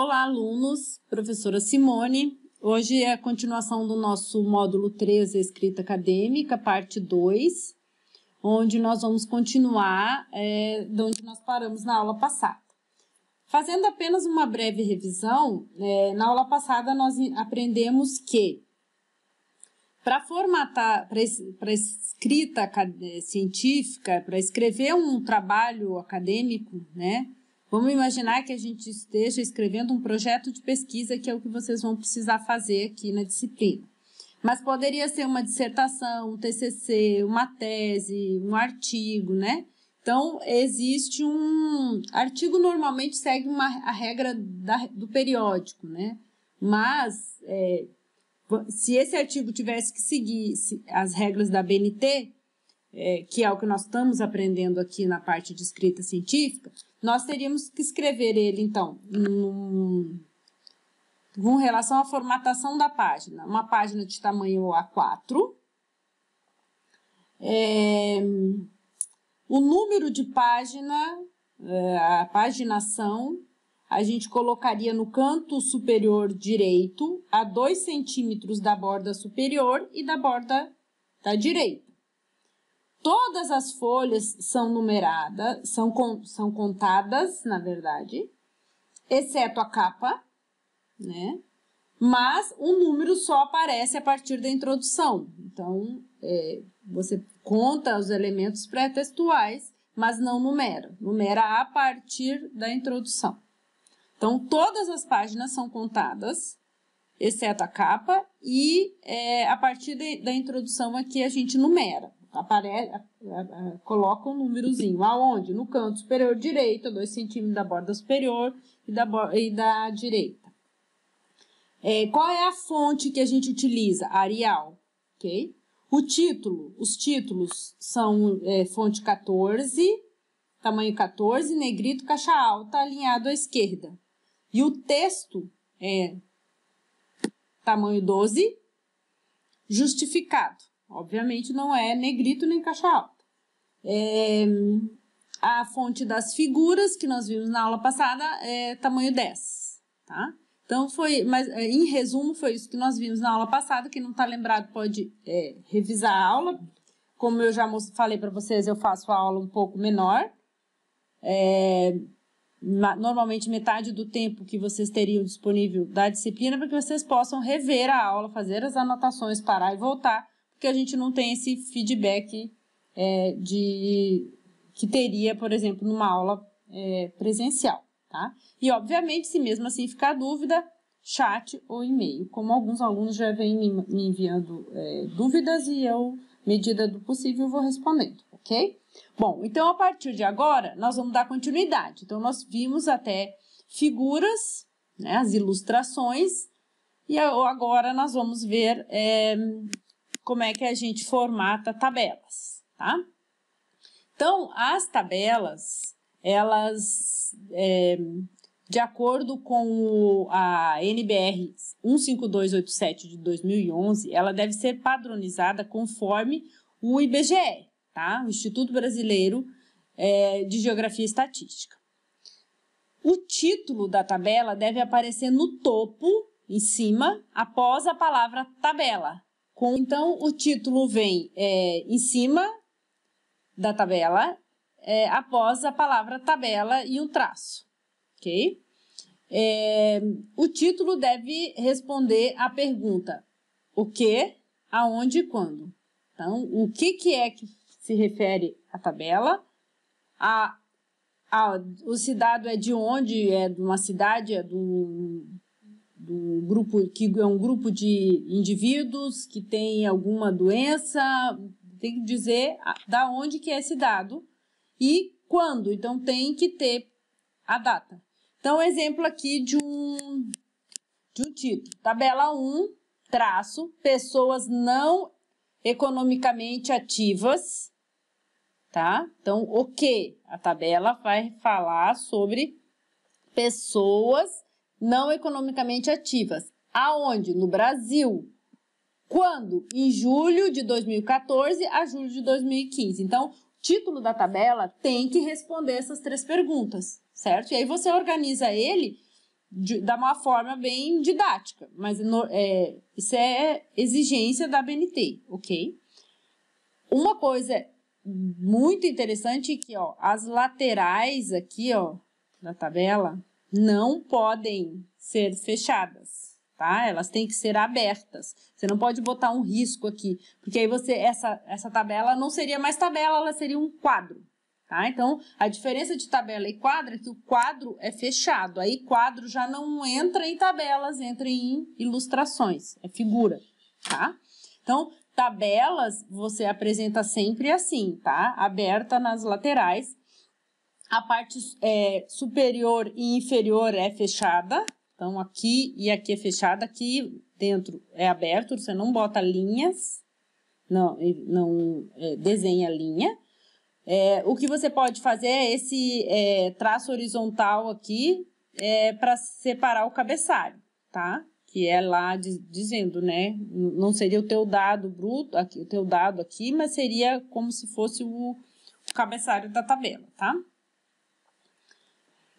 Olá, alunos, professora Simone. Hoje é a continuação do nosso módulo 3, Escrita Acadêmica, parte 2, onde nós vamos continuar é, de onde nós paramos na aula passada. Fazendo apenas uma breve revisão, é, na aula passada nós aprendemos que para formatar, para escrita científica, para escrever um trabalho acadêmico, né, Vamos imaginar que a gente esteja escrevendo um projeto de pesquisa, que é o que vocês vão precisar fazer aqui na disciplina. Mas poderia ser uma dissertação, um TCC, uma tese, um artigo, né? Então, existe um. Artigo normalmente segue uma, a regra da, do periódico, né? Mas, é, se esse artigo tivesse que seguir as regras da BNT, é, que é o que nós estamos aprendendo aqui na parte de escrita científica, nós teríamos que escrever ele, então, num, com relação à formatação da página. Uma página de tamanho A4. É, o número de página, é, a paginação, a gente colocaria no canto superior direito, a 2 centímetros da borda superior e da borda da direita. Todas as folhas são numeradas, são, são contadas, na verdade, exceto a capa, né? Mas um número só aparece a partir da introdução. Então, é, você conta os elementos pré-textuais, mas não numera. Numera a partir da introdução. Então, todas as páginas são contadas, exceto a capa, e é, a partir de, da introdução aqui é a gente numera apare... coloca um númerozinho. Aonde? No canto superior direito, 2 centímetros da borda superior e da, e da direita. É, qual é a fonte que a gente utiliza? Arial, ok? O título, os títulos são é, fonte 14, tamanho 14, negrito, caixa alta, alinhado à esquerda. E o texto é tamanho 12, justificado. Obviamente não é negrito nem caixa alta. É, a fonte das figuras que nós vimos na aula passada é tamanho 10, tá? Então foi, mas é, em resumo foi isso que nós vimos na aula passada. Quem não está lembrado pode é, revisar a aula. Como eu já falei para vocês, eu faço a aula um pouco menor. É, normalmente metade do tempo que vocês teriam disponível da disciplina para que vocês possam rever a aula, fazer as anotações, parar e voltar porque a gente não tem esse feedback é, de que teria, por exemplo, numa aula é, presencial, tá? E obviamente, se mesmo assim ficar dúvida, chat ou e-mail. Como alguns alunos já vêm me, enviando é, dúvidas e eu, medida do possível, vou respondendo, ok? Bom, então a partir de agora nós vamos dar continuidade. Então nós vimos até figuras, né, as ilustrações, e agora nós vamos ver é, como é que a gente formata tabelas, tá? Então, as tabelas, elas, é, de acordo com a NBR 15287 de 2011, ela deve ser padronizada conforme o IBGE, tá? O Instituto Brasileiro é, de Geografia e Estatística. O título da tabela deve aparecer no topo, em cima, após a palavra tabela, com, então, o título vem é, em cima da tabela, é, após a palavra tabela e um traço, ok? É, o título deve responder à pergunta o que, aonde e quando. Então, o que, que é que se refere à tabela, a, a, o cidade é de onde, é de uma cidade, é do do grupo que é um grupo de indivíduos que tem alguma doença, tem que dizer da onde que é esse dado e quando. Então tem que ter a data. Então exemplo aqui de um de um título, tipo. tabela 1, traço, pessoas não economicamente ativas, tá? Então o que a tabela vai falar sobre pessoas não economicamente ativas. Aonde? No Brasil. Quando? Em julho de 2014 a julho de 2015. Então, título da tabela tem que responder essas três perguntas, certo? E aí você organiza ele de, da uma forma bem didática, mas no, é, isso é exigência da BNT, ok? Uma coisa muito interessante é que ó, as laterais aqui ó, da tabela, não podem ser fechadas, tá? Elas têm que ser abertas. Você não pode botar um risco aqui, porque aí você essa essa tabela não seria mais tabela, ela seria um quadro, tá? Então, a diferença de tabela e quadro é que o quadro é fechado. Aí quadro já não entra em tabelas, entra em ilustrações, é figura, tá? Então, tabelas você apresenta sempre assim, tá? Aberta nas laterais a parte é, superior e inferior é fechada. Então, aqui e aqui é fechada. Aqui dentro é aberto, você não bota linhas, não, não é, desenha linha. É, o que você pode fazer é esse é, traço horizontal aqui é, para separar o cabeçalho, tá? Que é lá de, dizendo, né? Não seria o teu dado bruto, aqui, o teu dado aqui, mas seria como se fosse o, o cabeçalho da tabela, tá?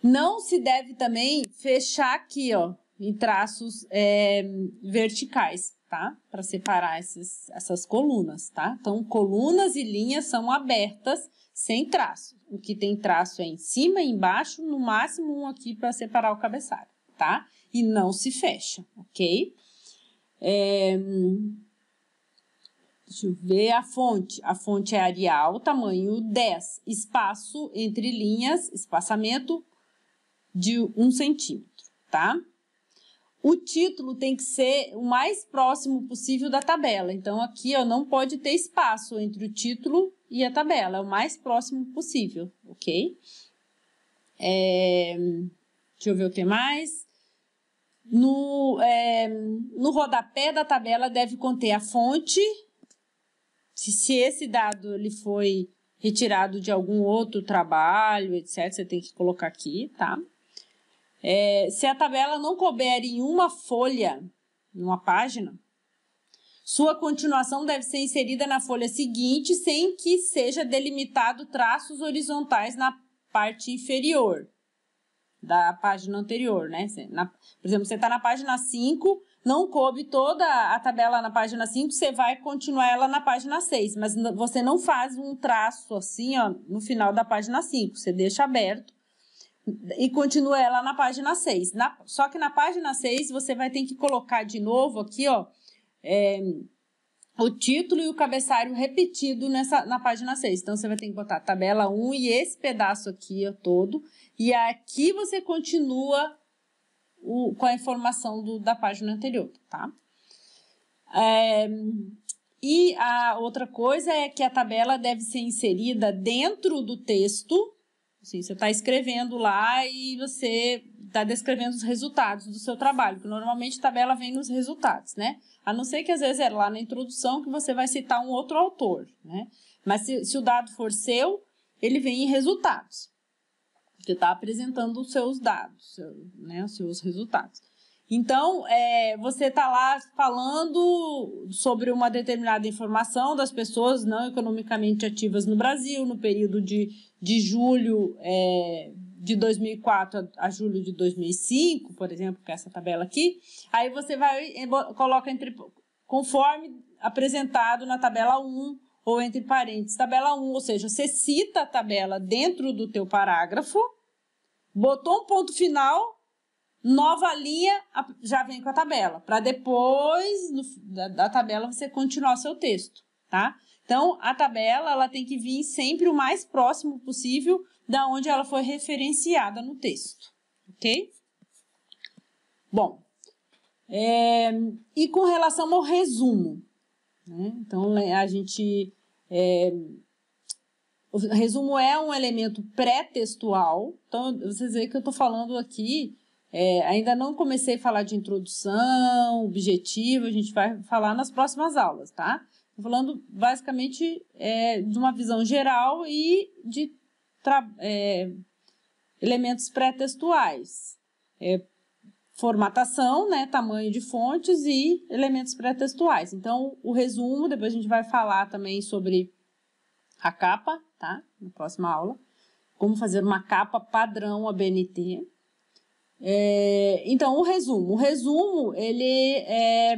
Não se deve também fechar aqui, ó, em traços é, verticais, tá? Para separar esses, essas colunas, tá? Então, colunas e linhas são abertas sem traço. O que tem traço é em cima e embaixo, no máximo um aqui para separar o cabeçalho, tá? E não se fecha, ok? É... Deixa eu ver a fonte. A fonte é Arial, tamanho 10. Espaço entre linhas, espaçamento de um centímetro, tá? O título tem que ser o mais próximo possível da tabela. Então, aqui ó, não pode ter espaço entre o título e a tabela, é o mais próximo possível, ok? É, deixa eu ver o que mais. No, é, no rodapé da tabela deve conter a fonte, se, se esse dado ele foi retirado de algum outro trabalho, etc., você tem que colocar aqui, tá? É, se a tabela não couber em uma folha, numa página, sua continuação deve ser inserida na folha seguinte sem que seja delimitado traços horizontais na parte inferior da página anterior, né? Na, por exemplo, você está na página 5, não coube toda a tabela na página 5, você vai continuar ela na página 6, mas você não faz um traço assim, ó, no final da página 5, você deixa aberto e continua ela na página 6. Na, só que na página 6 você vai ter que colocar de novo aqui, ó, é, o título e o cabeçalho repetido nessa, na página 6. Então você vai ter que botar tabela 1 e esse pedaço aqui ó, todo. E aqui você continua o, com a informação do, da página anterior, tá? É, e a outra coisa é que a tabela deve ser inserida dentro do texto Assim, você está escrevendo lá e você está descrevendo os resultados do seu trabalho, que normalmente a tabela vem nos resultados, né? A não ser que às vezes é lá na introdução que você vai citar um outro autor, né? Mas se, se o dado for seu, ele vem em resultados. Você está apresentando os seus dados, né, os seus resultados. Então, é, você está lá falando sobre uma determinada informação das pessoas não economicamente ativas no Brasil, no período de, de julho é, de 2004 a, a, julho de 2005, por exemplo, que é essa tabela aqui. Aí você vai coloca entre conforme apresentado na tabela 1 ou entre parênteses, tabela 1, ou seja, você cita a tabela dentro do teu parágrafo, botou um ponto final Nova linha já vem com a tabela, para depois no, da, da, tabela você continuar seu texto, tá? Então, a tabela ela tem que vir sempre o mais próximo possível da onde ela foi referenciada no texto, ok? Bom, é, e com relação ao resumo, né? então é, a gente é, o resumo é um elemento pré-textual, então vocês veem que eu estou falando aqui é, ainda não comecei a falar de introdução, objetivo, a gente vai falar nas próximas aulas, tá? Estou falando basicamente é, de uma visão geral e de é, elementos pré-textuais. É, formatação, né, tamanho de fontes e elementos pré-textuais. Então, o resumo, depois a gente vai falar também sobre a capa, tá? Na próxima aula. Como fazer uma capa padrão ABNT. É, então, o resumo. O resumo, ele é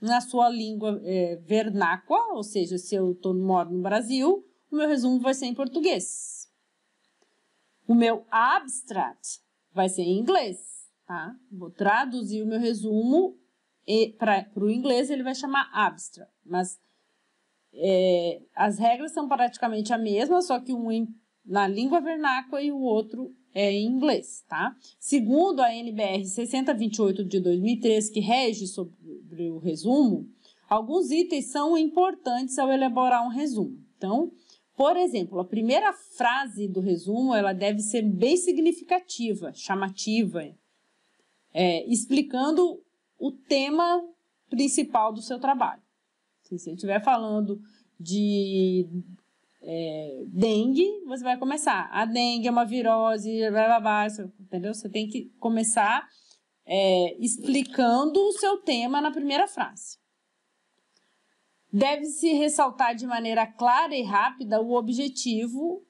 na sua língua é, ou seja, se eu tô, moro no Brasil, o meu resumo vai ser em português. O meu abstract vai ser em inglês, tá? Vou traduzir o meu resumo para o inglês, ele vai chamar abstract, mas é, as regras são praticamente a mesma, só que um na língua vernácula e o outro é, em inglês, tá? Segundo a NBR 6028 de 2003, que rege sobre o resumo, alguns itens são importantes ao elaborar um resumo. Então, por exemplo, a primeira frase do resumo ela deve ser bem significativa, chamativa, é, explicando o tema principal do seu trabalho. Se você estiver falando de é, dengue, você vai começar. A dengue é uma virose, blá, blá, blá, entendeu? Você tem que começar é, explicando o seu tema na primeira frase. Deve-se ressaltar de maneira clara e rápida o objetivo,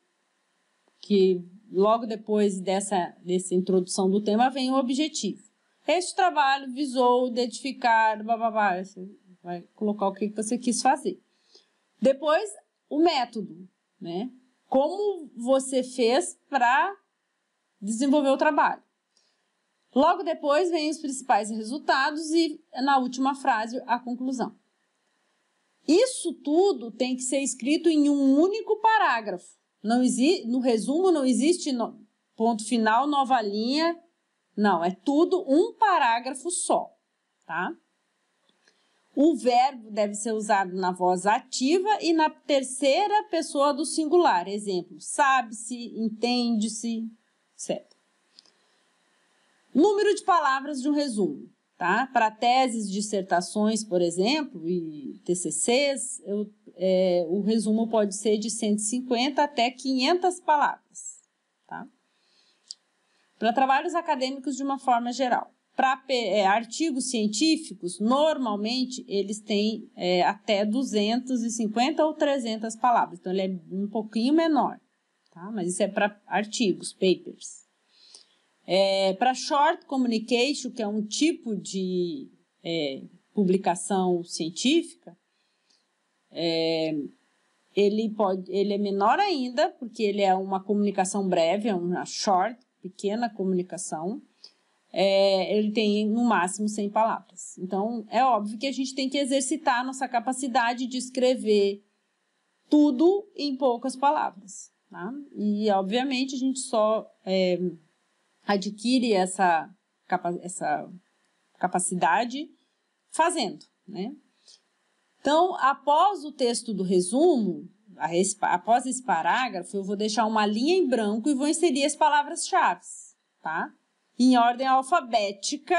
que logo depois dessa, dessa introdução do tema vem o objetivo. Este trabalho visou identificar, blá, blá, blá, você vai colocar o que você quis fazer. Depois, o método, né? Como você fez para desenvolver o trabalho. Logo depois vem os principais resultados e na última frase a conclusão. Isso tudo tem que ser escrito em um único parágrafo. Não existe, no resumo não existe no ponto final, nova linha. Não, é tudo um parágrafo só, tá? O verbo deve ser usado na voz ativa e na terceira pessoa do singular. Exemplo: sabe-se, entende-se, etc. Número de palavras de um resumo. Tá? Para teses, dissertações, por exemplo, e TCCs, eu, é, o resumo pode ser de 150 até 500 palavras. Tá? Para trabalhos acadêmicos de uma forma geral. Para é, artigos científicos, normalmente eles têm é, até 250 ou 300 palavras, então ele é um pouquinho menor, tá? mas isso é para artigos, papers. É, para short communication, que é um tipo de é, publicação científica, é, ele, pode, ele é menor ainda, porque ele é uma comunicação breve, é uma short, pequena comunicação é, ele tem no máximo 100 palavras. Então, é óbvio que a gente tem que exercitar a nossa capacidade de escrever tudo em poucas palavras. Tá? E, obviamente, a gente só é, adquire essa, capa essa capacidade fazendo. Né? Então, após o texto do resumo, após esse parágrafo, eu vou deixar uma linha em branco e vou inserir as palavras-chave. Tá? em ordem alfabética.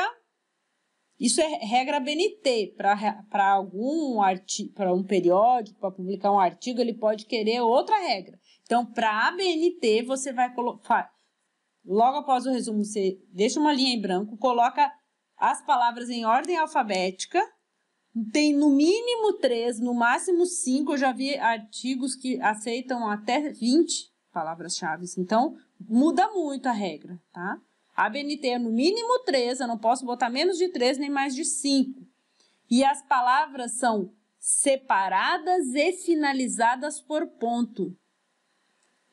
Isso é regra BNT. Para algum artigo, para um periódico, para publicar um artigo, ele pode querer outra regra. Então, para a BNT, você vai colocar. Logo após o resumo, você deixa uma linha em branco, coloca as palavras em ordem alfabética. Tem no mínimo três, no máximo cinco. Eu já vi artigos que aceitam até 20 palavras-chave. Então, muda muito a regra, tá? A BNT é no mínimo 3, eu não posso botar menos de 3 nem mais de 5. E as palavras são separadas e finalizadas por ponto.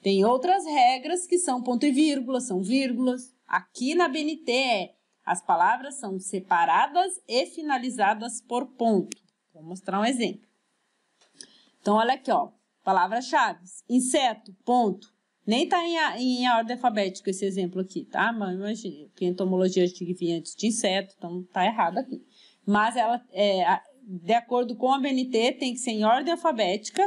Tem outras regras que são ponto e vírgula, são vírgulas. Aqui na BNT é as palavras são separadas e finalizadas por ponto. Vou mostrar um exemplo. Então, olha aqui, ó. Palavras-chave: inseto, ponto. Nem tá em, em ordem alfabética esse exemplo aqui, tá? Mas imagina, porque entomologia tinha que vir antes de inseto, então tá errado aqui. Mas ela, é, de acordo com a BNT, tem que ser em ordem alfabética.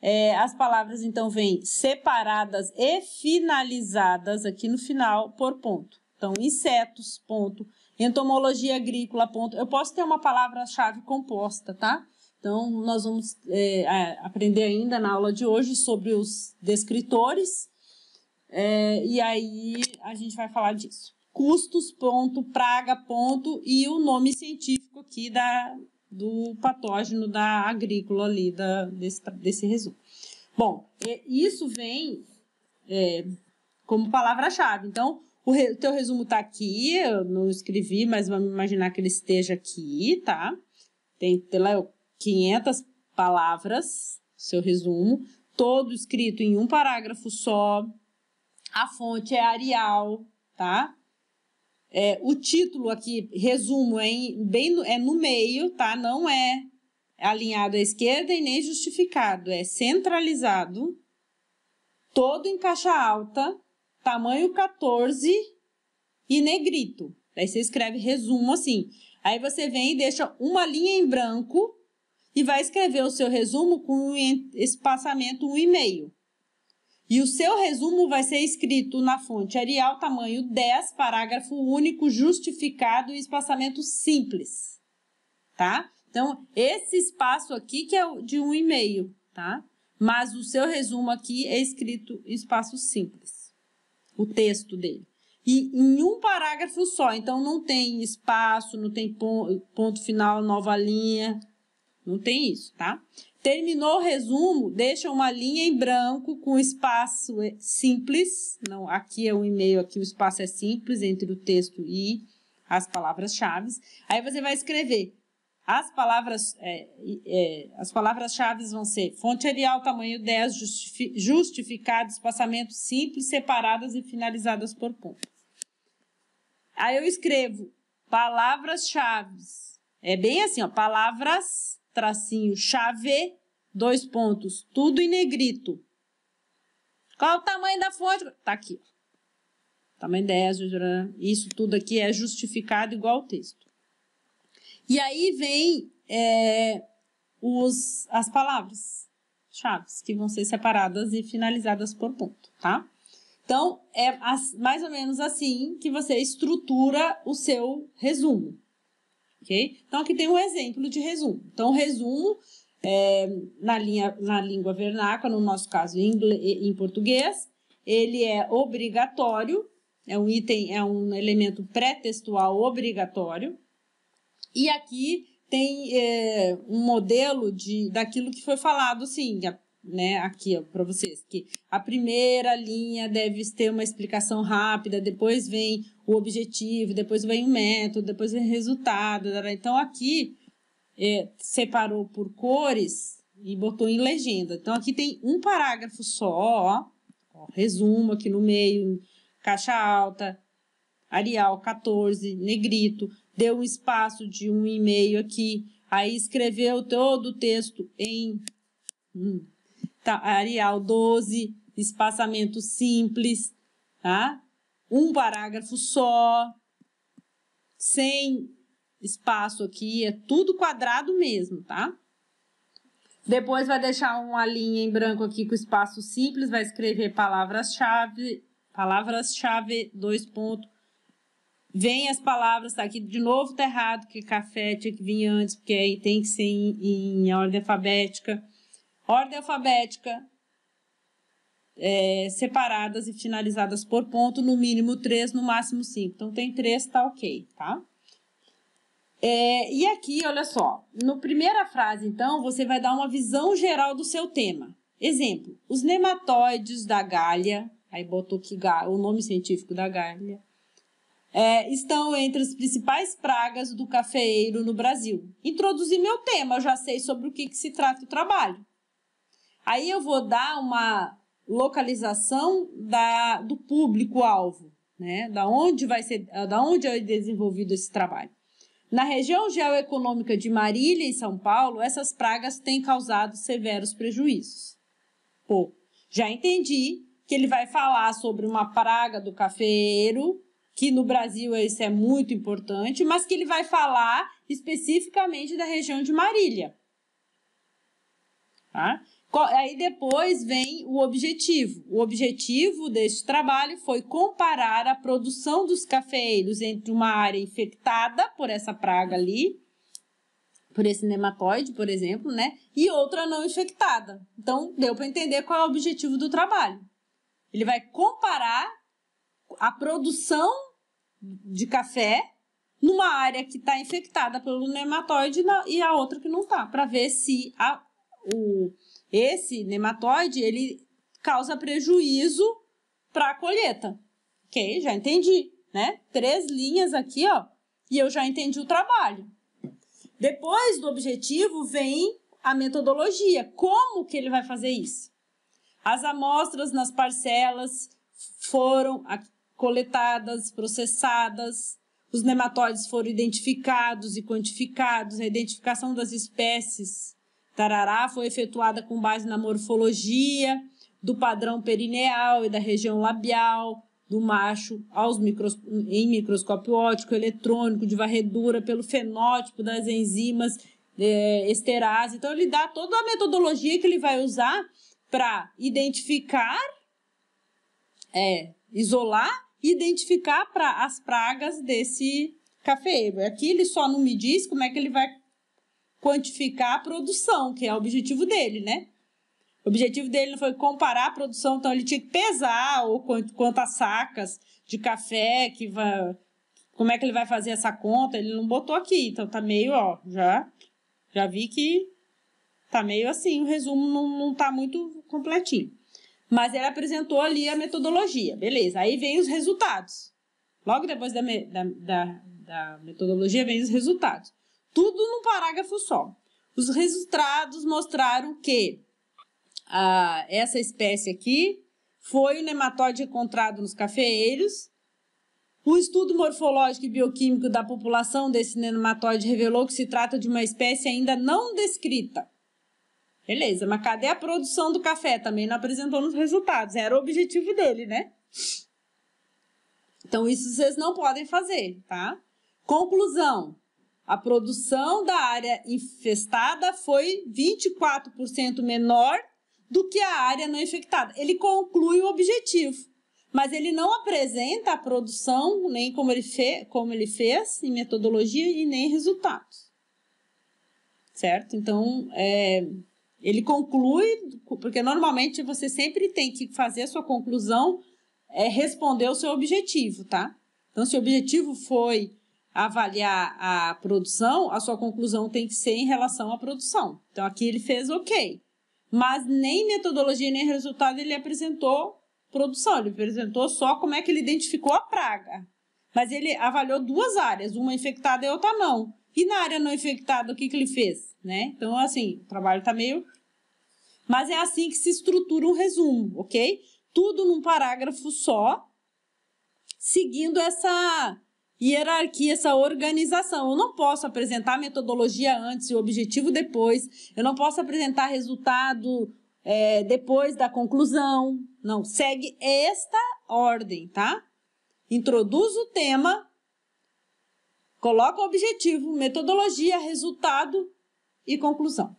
É, as palavras, então, vêm separadas e finalizadas aqui no final por ponto. Então, insetos, ponto. Entomologia agrícola, ponto. Eu posso ter uma palavra-chave composta, tá? Então, nós vamos é, aprender ainda na aula de hoje sobre os descritores é, e aí a gente vai falar disso. Custos, ponto, praga, ponto, e o nome científico aqui da, do patógeno da agrícola ali, da, desse, desse resumo. Bom, isso vem é, como palavra-chave. Então, o re, teu resumo está aqui, eu não escrevi, mas vamos imaginar que ele esteja aqui, tá? Tem, sei lá, 500 palavras, seu resumo, todo escrito em um parágrafo só, a fonte é Arial, tá? É, o título aqui, resumo, é, em, bem no, é no meio, tá? Não é alinhado à esquerda e nem justificado, é centralizado, todo em caixa alta, tamanho 14 e negrito. Aí você escreve resumo assim. Aí você vem e deixa uma linha em branco e vai escrever o seu resumo com um espaçamento 1,5. E o seu resumo vai ser escrito na fonte Arial, tamanho 10, parágrafo único, justificado e espaçamento simples. Tá? Então, esse espaço aqui que é de um e-mail, tá? Mas o seu resumo aqui é escrito em espaço simples. O texto dele. E em um parágrafo só. Então, não tem espaço, não tem ponto final, nova linha. Não tem isso, tá? Terminou o resumo, deixa uma linha em branco com espaço é simples. Não, aqui é o um e-mail, aqui o espaço é simples entre o texto e as palavras-chave. Aí você vai escrever. As palavras, é, é, as palavras-chave vão ser fonte Arial, tamanho 10, justifi justificado, espaçamento simples, separadas e finalizadas por ponto. Aí eu escrevo palavras-chave. É bem assim, ó, palavras tracinho chave, dois pontos, tudo em negrito. Qual o tamanho da fonte? Tá aqui. Tamanho 10, isso tudo aqui é justificado igual ao texto. E aí vem é, os, as palavras chaves que vão ser separadas e finalizadas por ponto, tá? Então, é mais ou menos assim que você estrutura o seu resumo ok? Então, aqui tem um exemplo de resumo. Então, resumo é, na, linha, na língua vernácula, no nosso caso, em, em português, ele é obrigatório, é um item, é um elemento pré-textual obrigatório. E aqui tem é, um modelo de daquilo que foi falado, sim, né, aqui para vocês, que a primeira linha deve ter uma explicação rápida, depois vem o objetivo, depois vem o método, depois vem o resultado. Né, né, então aqui é, separou por cores e botou em legenda. Então aqui tem um parágrafo só, ó, resumo aqui no meio, caixa alta, Arial 14, negrito, deu um espaço de um e-mail aqui, aí escreveu todo o texto em hum, tá, areal 12, espaçamento simples, tá? Um parágrafo só, sem espaço aqui, é tudo quadrado mesmo, tá? Depois vai deixar uma linha em branco aqui com espaço simples, vai escrever palavras-chave, palavras-chave, dois pontos. Vem as palavras, tá aqui de novo tá errado, que café tinha que vir antes, porque aí tem que ser em, em ordem alfabética ordem alfabética, é, separadas e finalizadas por ponto, no mínimo três, no máximo cinco. Então, tem três, tá ok, tá? É, e aqui, olha só, na primeira frase, então, você vai dar uma visão geral do seu tema. Exemplo, os nematóides da galha, aí botou que, o nome científico da galha, é, estão entre as principais pragas do cafeeiro no Brasil. Introduzi meu tema, eu já sei sobre o que, que se trata o trabalho. Aí eu vou dar uma localização da, do público-alvo, né? Da onde vai ser, da onde é desenvolvido esse trabalho. Na região geoeconômica de Marília, em São Paulo, essas pragas têm causado severos prejuízos. Pô, já entendi que ele vai falar sobre uma praga do cafeiro, que no Brasil isso é muito importante, mas que ele vai falar especificamente da região de Marília. Tá? Aí depois vem o objetivo. O objetivo deste trabalho foi comparar a produção dos cafeeiros entre uma área infectada por essa praga ali, por esse nematóide, por exemplo, né, e outra não infectada. Então, deu para entender qual é o objetivo do trabalho. Ele vai comparar a produção de café numa área que está infectada pelo nematóide e a outra que não está, para ver se a, o esse nematóide, ele causa prejuízo para a colheita. Ok? Já entendi, né? Três linhas aqui, ó, e eu já entendi o trabalho. Depois do objetivo vem a metodologia, como que ele vai fazer isso. As amostras nas parcelas foram coletadas, processadas, os nematóides foram identificados e quantificados, a identificação das espécies tarará, foi efetuada com base na morfologia do padrão perineal e da região labial do macho aos micros, em microscópio óptico eletrônico de varredura pelo fenótipo das enzimas é, esterase. Então ele dá toda a metodologia que ele vai usar para identificar, é, isolar, identificar para as pragas desse cafeiro. Aqui ele só não me diz como é que ele vai quantificar a produção, que é o objetivo dele, né? O objetivo dele não foi comparar a produção, então ele tinha que pesar ou quantas sacas de café que vai, como é que ele vai fazer essa conta? Ele não botou aqui, então tá meio, ó, já já vi que tá meio assim, o resumo não, não tá muito completinho. Mas ele apresentou ali a metodologia, beleza. Aí vem os resultados. Logo depois da, da, da, da metodologia vem os resultados tudo num parágrafo só. Os resultados mostraram que ah, essa espécie aqui foi o nematóide encontrado nos cafeeiros. O estudo morfológico e bioquímico da população desse nematóide revelou que se trata de uma espécie ainda não descrita. Beleza, mas cadê a produção do café? Também não apresentou nos resultados. Era o objetivo dele, né? Então, isso vocês não podem fazer, tá? Conclusão: a produção da área infestada foi 24% menor do que a área não infectada. Ele conclui o objetivo, mas ele não apresenta a produção, nem como ele, fe como ele fez, em metodologia e nem resultados. Certo? Então, é, ele conclui, porque normalmente você sempre tem que fazer a sua conclusão, é, responder o seu objetivo, tá? Então, se o objetivo foi avaliar a produção, a sua conclusão tem que ser em relação à produção. Então aqui ele fez ok, mas nem metodologia nem resultado ele apresentou produção, ele apresentou só como é que ele identificou a praga. Mas ele avaliou duas áreas, uma infectada e outra não. E na área não infectada, o que, que ele fez? Né? Então, assim, o trabalho está meio. Mas é assim que se estrutura um resumo, ok? Tudo num parágrafo só, seguindo essa hierarquia, essa organização. Eu não posso apresentar metodologia antes e o objetivo depois. Eu não posso apresentar resultado é, depois da conclusão. Não, segue esta ordem, tá? Introduz o tema, coloca o objetivo, metodologia, resultado e conclusão.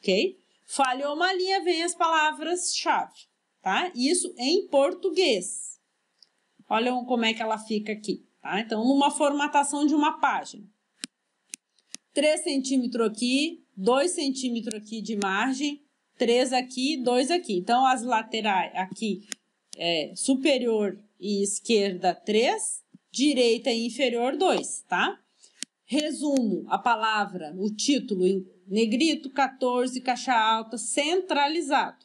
Ok? Falhou uma linha, vem as palavras-chave, tá? Isso em português. Olha como é que ela fica aqui. Tá? Então, uma formatação de uma página. 3 centímetros aqui, 2 centímetros aqui de margem, 3 aqui, 2 aqui. Então, as laterais aqui, é, superior e esquerda, 3, direita e inferior, 2, tá? Resumo, a palavra, o título em negrito, 14, caixa alta, centralizado.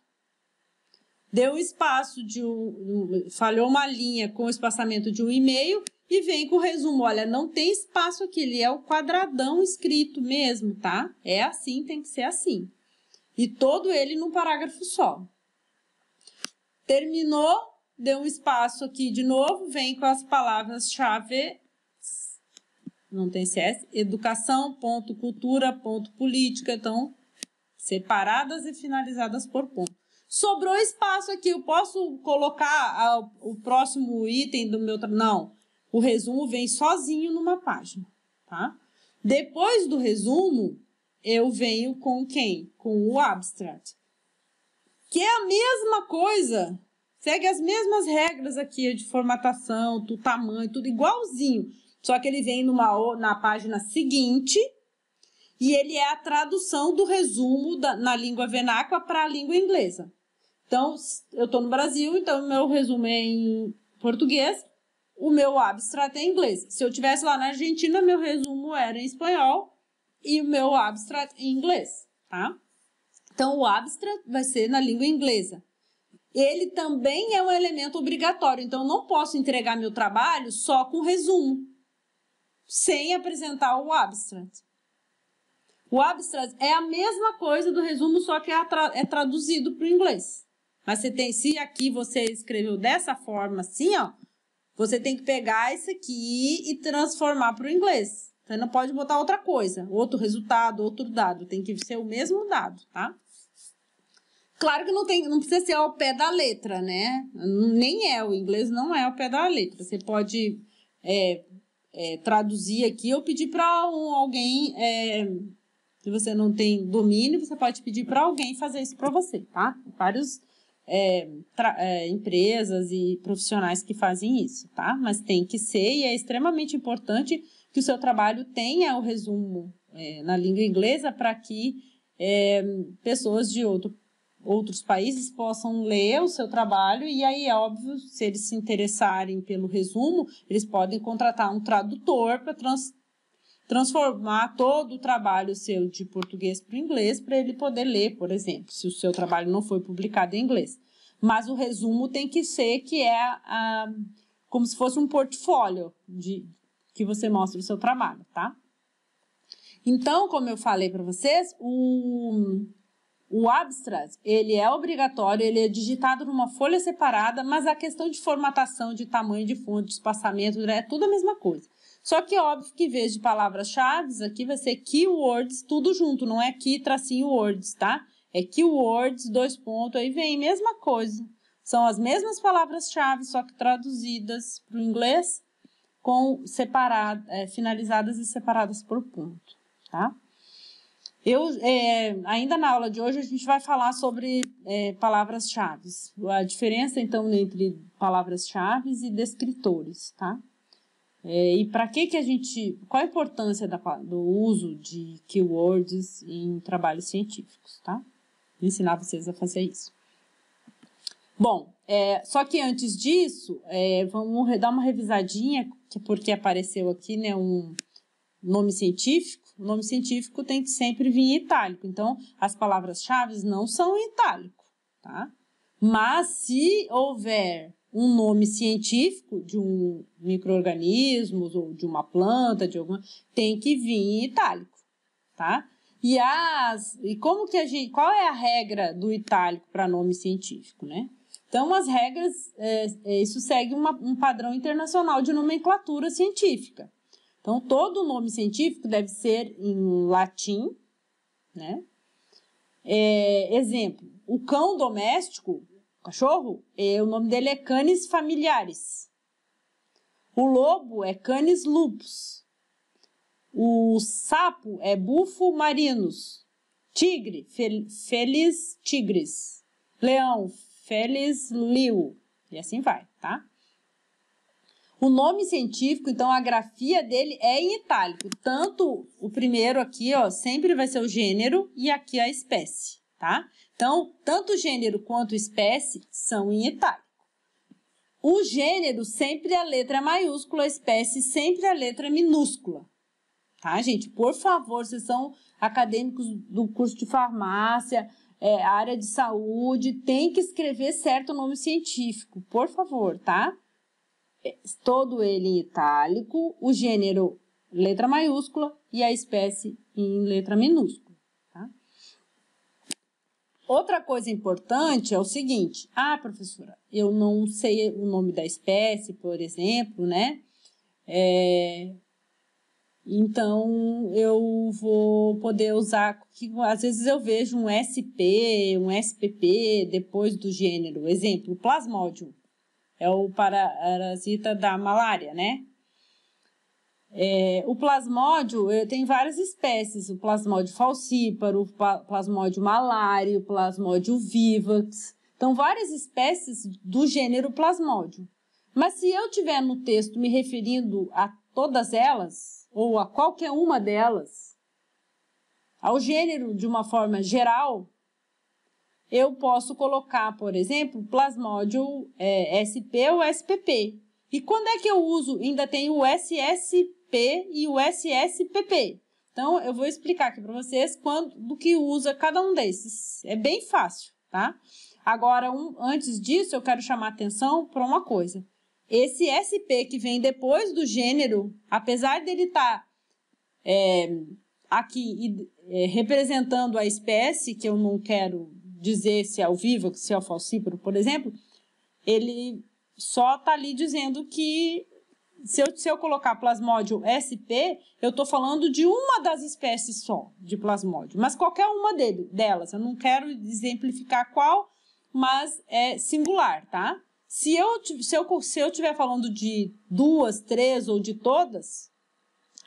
Deu espaço de um, falhou uma linha com espaçamento de um e meio, e vem com o resumo. Olha, não tem espaço aqui, ele é o quadradão escrito mesmo, tá? É assim, tem que ser assim. E todo ele num parágrafo só. Terminou, deu um espaço aqui de novo, vem com as palavras-chave. Não tem CS, educação, ponto, cultura, ponto, política. Então, separadas e finalizadas por ponto. Sobrou espaço aqui, eu posso colocar a, o próximo item do meu. Não, o resumo vem sozinho numa página, tá? Depois do resumo, eu venho com quem? Com o abstract. Que é a mesma coisa. Segue as mesmas regras aqui de formatação, do tamanho, tudo igualzinho. Só que ele vem numa, na página seguinte e ele é a tradução do resumo da, na língua vernácula para a língua inglesa. Então, eu estou no Brasil, então meu resumo é em português o meu abstract é em inglês. Se eu tivesse lá na Argentina, meu resumo era em espanhol e o meu abstract em inglês, tá? Então o abstract vai ser na língua inglesa. Ele também é um elemento obrigatório, então eu não posso entregar meu trabalho só com resumo, sem apresentar o abstract. O abstract é a mesma coisa do resumo, só que é, tra é traduzido para o inglês. Mas você tem, se aqui você escreveu dessa forma assim, ó, você tem que pegar isso aqui e transformar para o inglês. Você não pode botar outra coisa, outro resultado, outro dado. Tem que ser o mesmo dado, tá? Claro que não, tem, não precisa ser ao pé da letra, né? Nem é, o inglês não é ao pé da letra. Você pode é, é, traduzir aqui ou pedir para um, alguém. É, se você não tem domínio, você pode pedir para alguém fazer isso para você, tá? Vários é, é, empresas e profissionais que fazem isso, tá? Mas tem que ser e é extremamente importante que o seu trabalho tenha o resumo é, na língua inglesa para que é, pessoas de outro, outros países possam ler o seu trabalho e aí, é óbvio, se eles se interessarem pelo resumo, eles podem contratar um tradutor para trans, transformar todo o trabalho seu de português para o inglês para ele poder ler, por exemplo, se o seu trabalho não foi publicado em inglês. Mas o resumo tem que ser que é ah, como se fosse um portfólio de que você mostra o seu trabalho, tá? Então, como eu falei para vocês, o, o abstract, ele é obrigatório, ele é digitado numa folha separada, mas a questão de formatação, de tamanho de fonte, de espaçamento, é tudo a mesma coisa. Só que é óbvio que em vez de palavras-chave, aqui vai ser keywords, tudo junto, não é key tracinho words, tá? É keywords, dois pontos, aí vem mesma coisa. São as mesmas palavras-chave, só que traduzidas para o inglês, com separado, é, finalizadas e separadas por ponto, tá? Eu, é, ainda na aula de hoje, a gente vai falar sobre é, palavras-chave. A diferença, então, entre palavras-chave e descritores, tá? É, e para que que a gente, qual a importância da, do uso de keywords em trabalhos científicos, tá? Vou ensinar vocês a fazer isso. Bom, é, só que antes disso, é, vamos dar uma revisadinha, é porque apareceu aqui né, um nome científico. O nome científico tem que sempre vir em itálico. Então, as palavras-chave não são em itálico, tá? Mas se houver um nome científico de um microorganismo ou de uma planta, de alguma, tem que vir em itálico, tá? E as e como que a gente, qual é a regra do itálico para nome científico, né? Então as regras, é, é isso segue uma, um padrão internacional de nomenclatura científica. Então todo nome científico deve ser em latim, né? É, exemplo, o cão doméstico cachorro, o nome dele é Canis familiares. O lobo é Canis lupus. O sapo é Bufo marinus. Tigre, fel, Felis tigris. Leão, Felis liu. E assim vai, tá? O nome científico, então a grafia dele é em itálico. Tanto o primeiro aqui, ó, sempre vai ser o gênero e aqui a espécie tá? Então, tanto gênero quanto espécie são em itálico. O gênero sempre a letra maiúscula, a espécie sempre a letra minúscula. Tá, gente? Por favor, vocês são acadêmicos do curso de farmácia, é, área de saúde, tem que escrever certo o nome científico, por favor, tá? É, todo ele em itálico, o gênero letra maiúscula e a espécie em letra minúscula. Outra coisa importante é o seguinte: ah, professora, eu não sei o nome da espécie, por exemplo, né? É, então eu vou poder usar. Que, às vezes eu vejo um SP, um SPP depois do gênero. Exemplo, plasmódio. É o parasita da malária, né? É, o plasmódio é, tem várias espécies: o plasmódio falcíparo, o plasmódio malário, o plasmódio vivax. Então, várias espécies do gênero plasmódio. Mas se eu tiver no texto me referindo a todas elas, ou a qualquer uma delas, ao gênero de uma forma geral, eu posso colocar, por exemplo, plasmódio é, eh, SP ou SPP, e quando é que eu uso? Ainda tem o SSP e o SSPP. Então, eu vou explicar aqui para vocês quando, do que usa cada um desses. É bem fácil, tá? Agora, um, antes disso, eu quero chamar atenção para uma coisa. Esse SP que vem depois do gênero, apesar dele estar tá, é, aqui é, representando a espécie, que eu não quero dizer se é o vivo, se é o falcíparo, por exemplo, ele só tá ali dizendo que se eu, se eu colocar plasmódio SP, eu estou falando de uma das espécies só de plasmódio, mas qualquer uma dele, delas. Eu não quero exemplificar qual, mas é singular, tá? Se eu se eu se eu tiver falando de duas, três ou de todas,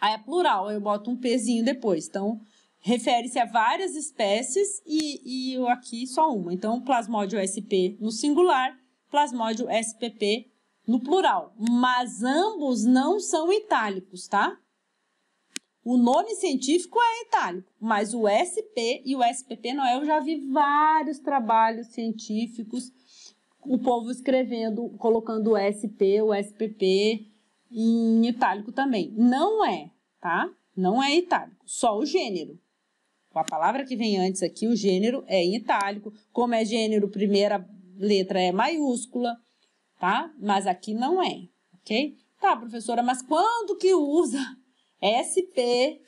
aí é plural, eu boto um pzinho depois. Então refere-se a várias espécies e, e eu aqui só uma. Então plasmódio SP no singular plasmódio SPP no plural, mas ambos não são itálicos, tá? O nome científico é itálico, mas o SP e o SPP não é. Eu já vi vários trabalhos científicos, o povo escrevendo, colocando o SP, o SPP em itálico também. Não é, tá? Não é itálico, só o gênero. A palavra que vem antes aqui, o gênero, é em itálico. Como é gênero, primeira letra é maiúscula, tá? Mas aqui não é, ok? Tá, professora, mas quando que usa SP,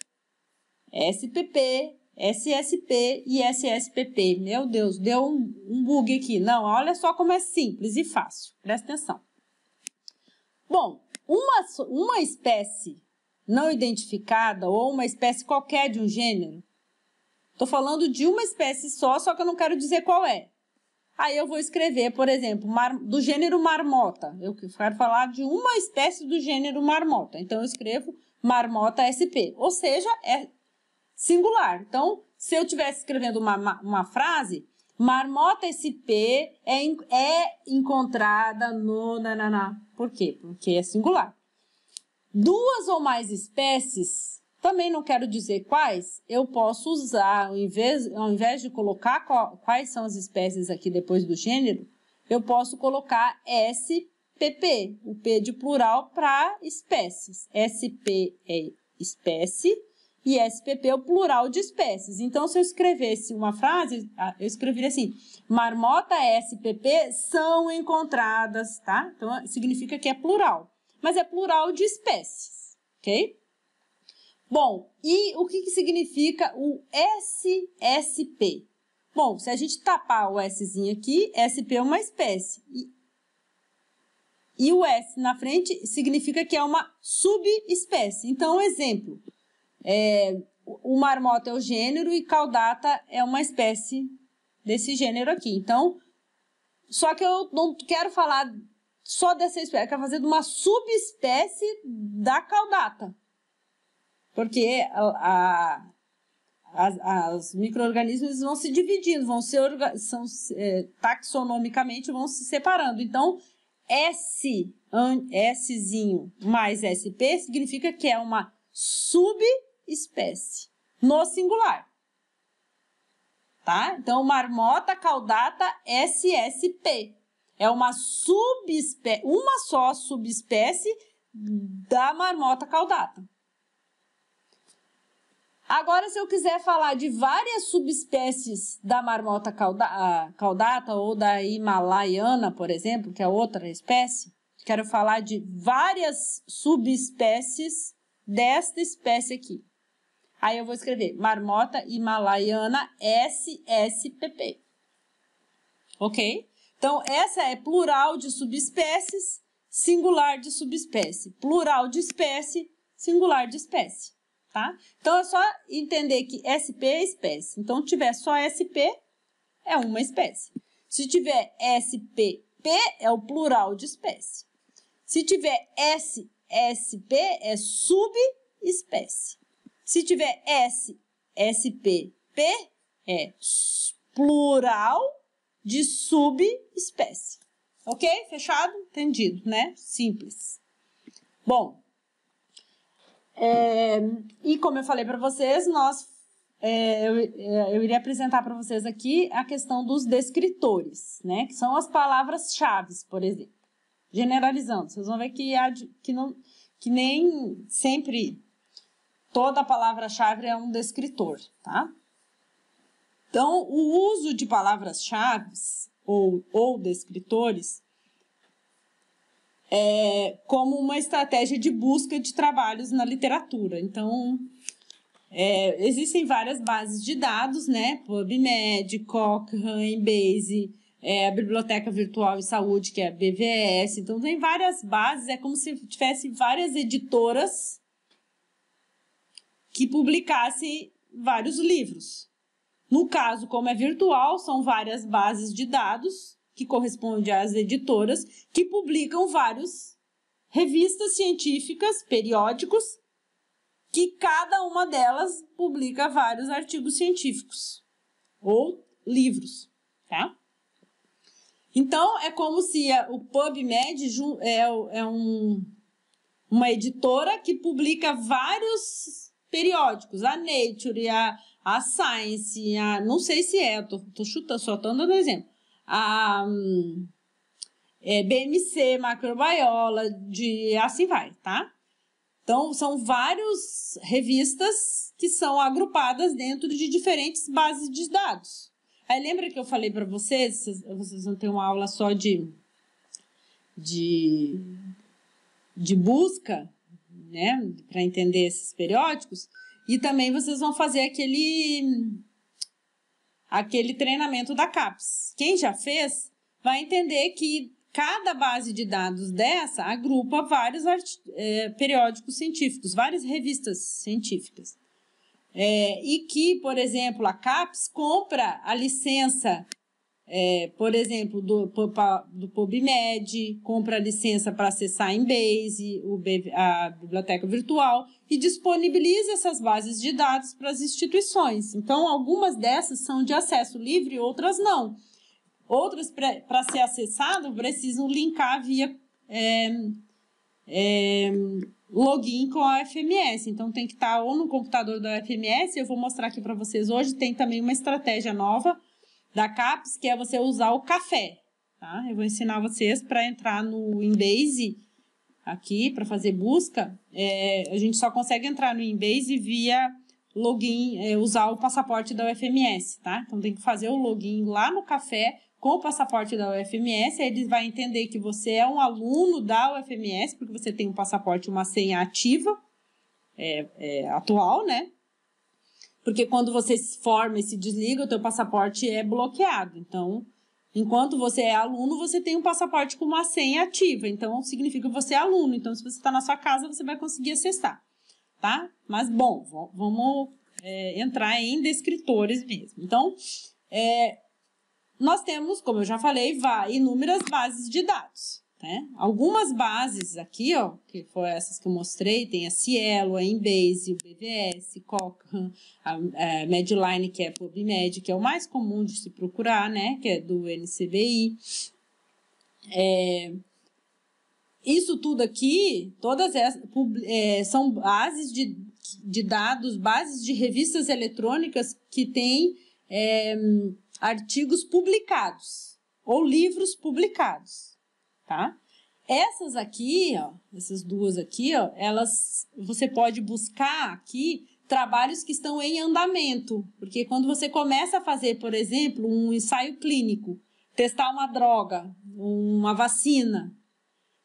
SPP, SSP e SSPP? Meu Deus, deu um, um bug aqui. Não, olha só como é simples e fácil. Presta atenção. Bom, uma, uma espécie não identificada ou uma espécie qualquer de um gênero, estou falando de uma espécie só, só que eu não quero dizer qual é. Aí eu vou escrever, por exemplo, mar, do gênero marmota. Eu quero falar de uma espécie do gênero marmota. Então eu escrevo marmota SP, ou seja, é singular. Então, se eu estivesse escrevendo uma, uma frase, marmota SP é, é encontrada no nananá. Por quê? Porque é singular. Duas ou mais espécies também não quero dizer quais, eu posso usar, ao invés, ao invés de colocar qual, quais são as espécies aqui depois do gênero, eu posso colocar SPP, o P de plural para espécies. SP é espécie e SPP é o plural de espécies. Então, se eu escrevesse uma frase, ah, eu escreveria assim: marmota SPP são encontradas, tá? Então, significa que é plural, mas é plural de espécies, ok? Bom, e o que, que significa o SSP? Bom, se a gente tapar o Szinho aqui, SP é uma espécie. E, e o S na frente significa que é uma subespécie. Então, exemplo, é, o marmota é o gênero e caudata é uma espécie desse gênero aqui. Então, só que eu não quero falar só dessa espécie, eu quero fazer de uma subespécie da caudata. Porque a, a, os micro-organismos vão se dividindo, vão se são, é, taxonomicamente vão se separando. Então, S, Szinho mais SP significa que é uma subespécie no singular. Tá? Então, marmota caudata SSP é uma subespécie, uma só subespécie da marmota caudata. Agora, se eu quiser falar de várias subespécies da marmota caudata ah, ou da himalaiana, por exemplo, que é outra espécie, quero falar de várias subespécies desta espécie aqui. Aí eu vou escrever marmota himalaiana SSPP. Ok? Então, essa é plural de subespécies, singular de subespécie. Plural de espécie, singular de espécie tá? Então é só entender que SP é espécie. Então, tiver só SP, é uma espécie. Se tiver SPP, é o plural de espécie. Se tiver SSP, é subespécie. Se tiver SSPP, é plural de subespécie. Ok? Fechado? Entendido, né? Simples. Bom, é, e como eu falei para vocês, nós é, eu, é, eu iria apresentar para vocês aqui a questão dos descritores, né? Que são as palavras-chave, por exemplo. Generalizando, vocês vão ver que, há, que, não, que nem sempre toda palavra-chave é um descritor, tá? Então, o uso de palavras-chave ou, ou descritores é, como uma estratégia de busca de trabalhos na literatura. Então, é, existem várias bases de dados, né? PubMed, Cochrane, Base, é, a Biblioteca Virtual e Saúde, que é a BVS. Então, tem várias bases, é como se tivesse várias editoras que publicassem vários livros. No caso, como é virtual, são várias bases de dados que corresponde às editoras, que publicam vários revistas científicas, periódicos, que cada uma delas publica vários artigos científicos ou livros, tá? Então, é como se o PubMed é, é um, uma editora que publica vários periódicos, a Nature, a, a Science, a, não sei se é, tô, tô chutando, só estou dando exemplo a é, BMC, macrobiola, de assim vai, tá? Então, são várias revistas que são agrupadas dentro de diferentes bases de dados. Aí lembra que eu falei para vocês, vocês vão ter uma aula só de, de, de busca, né, para entender esses periódicos, e também vocês vão fazer aquele aquele treinamento da CAPES. Quem já fez vai entender que cada base de dados dessa agrupa vários é, periódicos científicos, várias revistas científicas. É, e que, por exemplo, a CAPES compra a licença é, por exemplo, do, do PubMed, compra licença para acessar em Base, o, a biblioteca virtual, e disponibiliza essas bases de dados para as instituições. Então, algumas dessas são de acesso livre, outras não. Outras, para ser acessado, precisam linkar via é, é, login com a FMS. Então, tem que estar tá ou no computador da FMS, eu vou mostrar aqui para vocês hoje, tem também uma estratégia nova da CAPES, que é você usar o café. Tá? Eu vou ensinar vocês para entrar no Inbase aqui, para fazer busca. É, a gente só consegue entrar no Inbase via login, é, usar o passaporte da UFMS, tá? Então tem que fazer o login lá no café com o passaporte da UFMS, aí ele vai entender que você é um aluno da UFMS, porque você tem um passaporte, uma senha ativa, é, é, atual, né? Porque quando você se forma e se desliga, o teu passaporte é bloqueado. Então, enquanto você é aluno, você tem um passaporte com uma senha ativa. Então, significa que você é aluno. Então, se você está na sua casa, você vai conseguir acessar, tá? Mas, bom, vamos é, entrar em descritores mesmo. Então, é, nós temos, como eu já falei, inúmeras bases de dados. Né? Algumas bases aqui, ó, que foram essas que eu mostrei, tem a Cielo, a Embase, o BVS, Cochrane, a, a é, Medline, que é PubMed, que é o mais comum de se procurar, né? Que é do NCBI. É, isso tudo aqui, todas essas é, são bases de, de dados, bases de revistas eletrônicas que têm é, artigos publicados ou livros publicados tá? Essas aqui, ó, essas duas aqui, ó, elas você pode buscar aqui trabalhos que estão em andamento, porque quando você começa a fazer, por exemplo, um ensaio clínico, testar uma droga, uma vacina,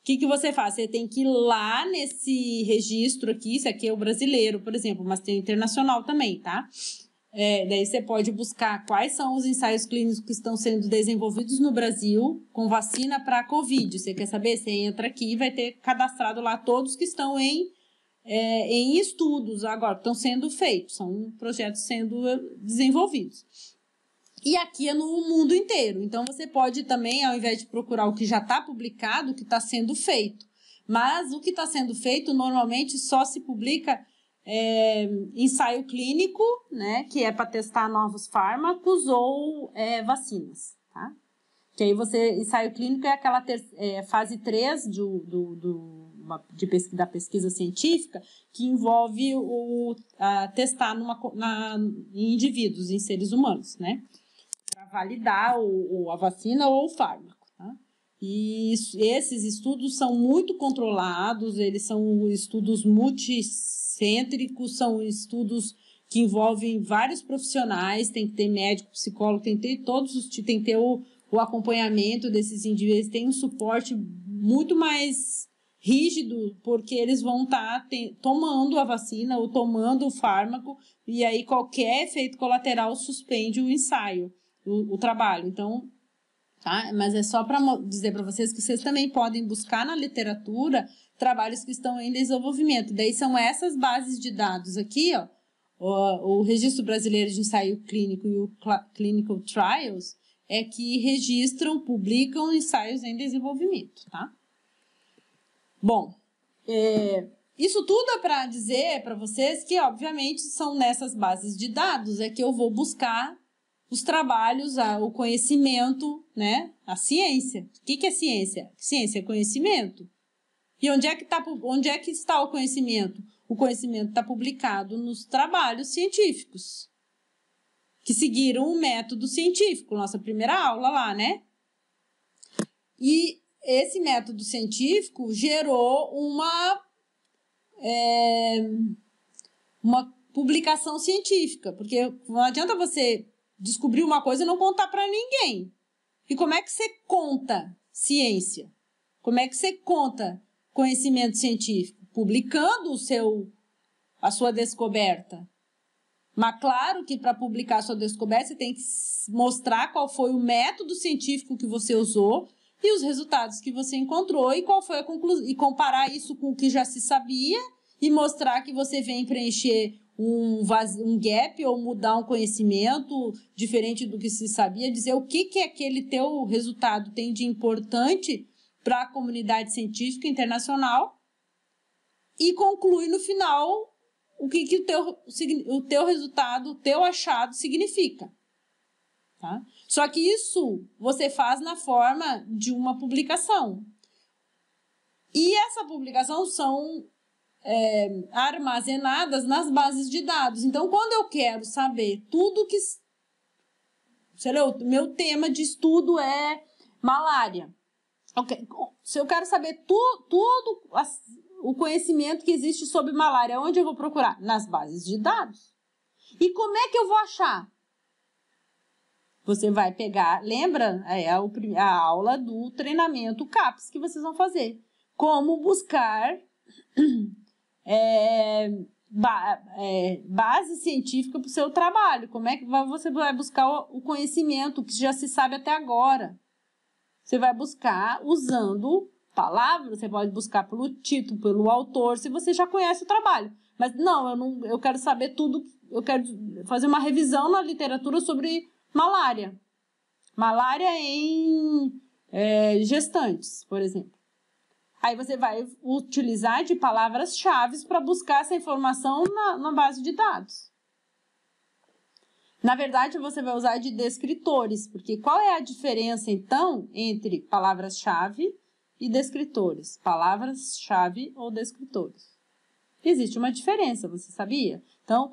o que, que você faz? Você tem que ir lá nesse registro aqui, isso aqui é o brasileiro, por exemplo, mas tem o internacional também, tá? É, daí você pode buscar quais são os ensaios clínicos que estão sendo desenvolvidos no Brasil com vacina para a Covid. Você quer saber? Você entra aqui e vai ter cadastrado lá todos que estão em, é, em estudos agora, estão sendo feitos, são projetos sendo eh, desenvolvidos. E aqui é no mundo inteiro. Então você pode também, ao invés de procurar o que já está publicado, o que está sendo feito. Mas o que está sendo feito normalmente só se publica é, ensaio clínico, né, que é para testar novos fármacos ou é, vacinas, tá? Que aí você, ensaio clínico é aquela ter, é, fase 3 do, do, do de pesquisa, da pesquisa científica que envolve o a, testar numa, na, em indivíduos, em seres humanos, né? Para validar o, o, a vacina ou o fármaco. E esses estudos são muito controlados, eles são estudos multicêntricos, são estudos que envolvem vários profissionais, tem que ter médico, psicólogo, tem que ter todos os, tem que ter o, o acompanhamento desses indivíduos, tem um suporte muito mais rígido, porque eles vão tá estar tomando a vacina ou tomando o fármaco, e aí qualquer efeito colateral suspende o ensaio, o, o trabalho. Então, tá? Mas é só para dizer para vocês que vocês também podem buscar na literatura trabalhos que estão em desenvolvimento. Daí são essas bases de dados aqui, ó, o, o Registro Brasileiro de Ensaio Clínico e o Cl Clinical Trials, é que registram, publicam ensaios em desenvolvimento, tá? Bom, é, isso tudo é para dizer para vocês que, obviamente, são nessas bases de dados é que eu vou buscar os trabalhos, a, o conhecimento, né? A ciência. O que, que é ciência? Ciência é conhecimento. E onde é que, tá, onde é que está o conhecimento? O conhecimento está publicado nos trabalhos científicos, que seguiram o método científico, nossa primeira aula lá, né? E esse método científico gerou uma, é, uma publicação científica, porque não adianta você descobrir uma coisa e não contar para ninguém. E como é que você conta ciência? Como é que você conta conhecimento científico? Publicando o seu a sua descoberta. Mas claro que para publicar a sua descoberta, você tem que mostrar qual foi o método científico que você usou e os resultados que você encontrou e qual foi a conclusão e comparar isso com o que já se sabia e mostrar que você vem preencher um, vazio, um gap ou mudar um conhecimento diferente do que se sabia, dizer o que, que aquele teu resultado tem de importante para a comunidade científica internacional e concluir no final o que, que o, teu, o teu resultado, o teu achado significa. Tá? Só que isso você faz na forma de uma publicação. E essa publicação são é, armazenadas nas bases de dados. Então, quando eu quero saber tudo que. Sei lá, o meu tema de estudo é malária. ok? Se eu quero saber tudo o conhecimento que existe sobre malária, onde eu vou procurar? Nas bases de dados. E como é que eu vou achar? Você vai pegar, lembra é a, a aula do treinamento CAPS que vocês vão fazer. Como buscar é, ba é, base científica para o seu trabalho. Como é que você vai buscar o conhecimento que já se sabe até agora? Você vai buscar usando palavras, você pode buscar pelo título, pelo autor, se você já conhece o trabalho. Mas não, eu não, eu quero saber tudo, eu quero fazer uma revisão na literatura sobre malária. Malária em é, gestantes, por exemplo. Aí você vai utilizar de palavras-chave para buscar essa informação na, na base de dados. Na verdade, você vai usar de descritores, porque qual é a diferença então entre palavras-chave e descritores? Palavras-chave ou descritores? Existe uma diferença, você sabia? Então,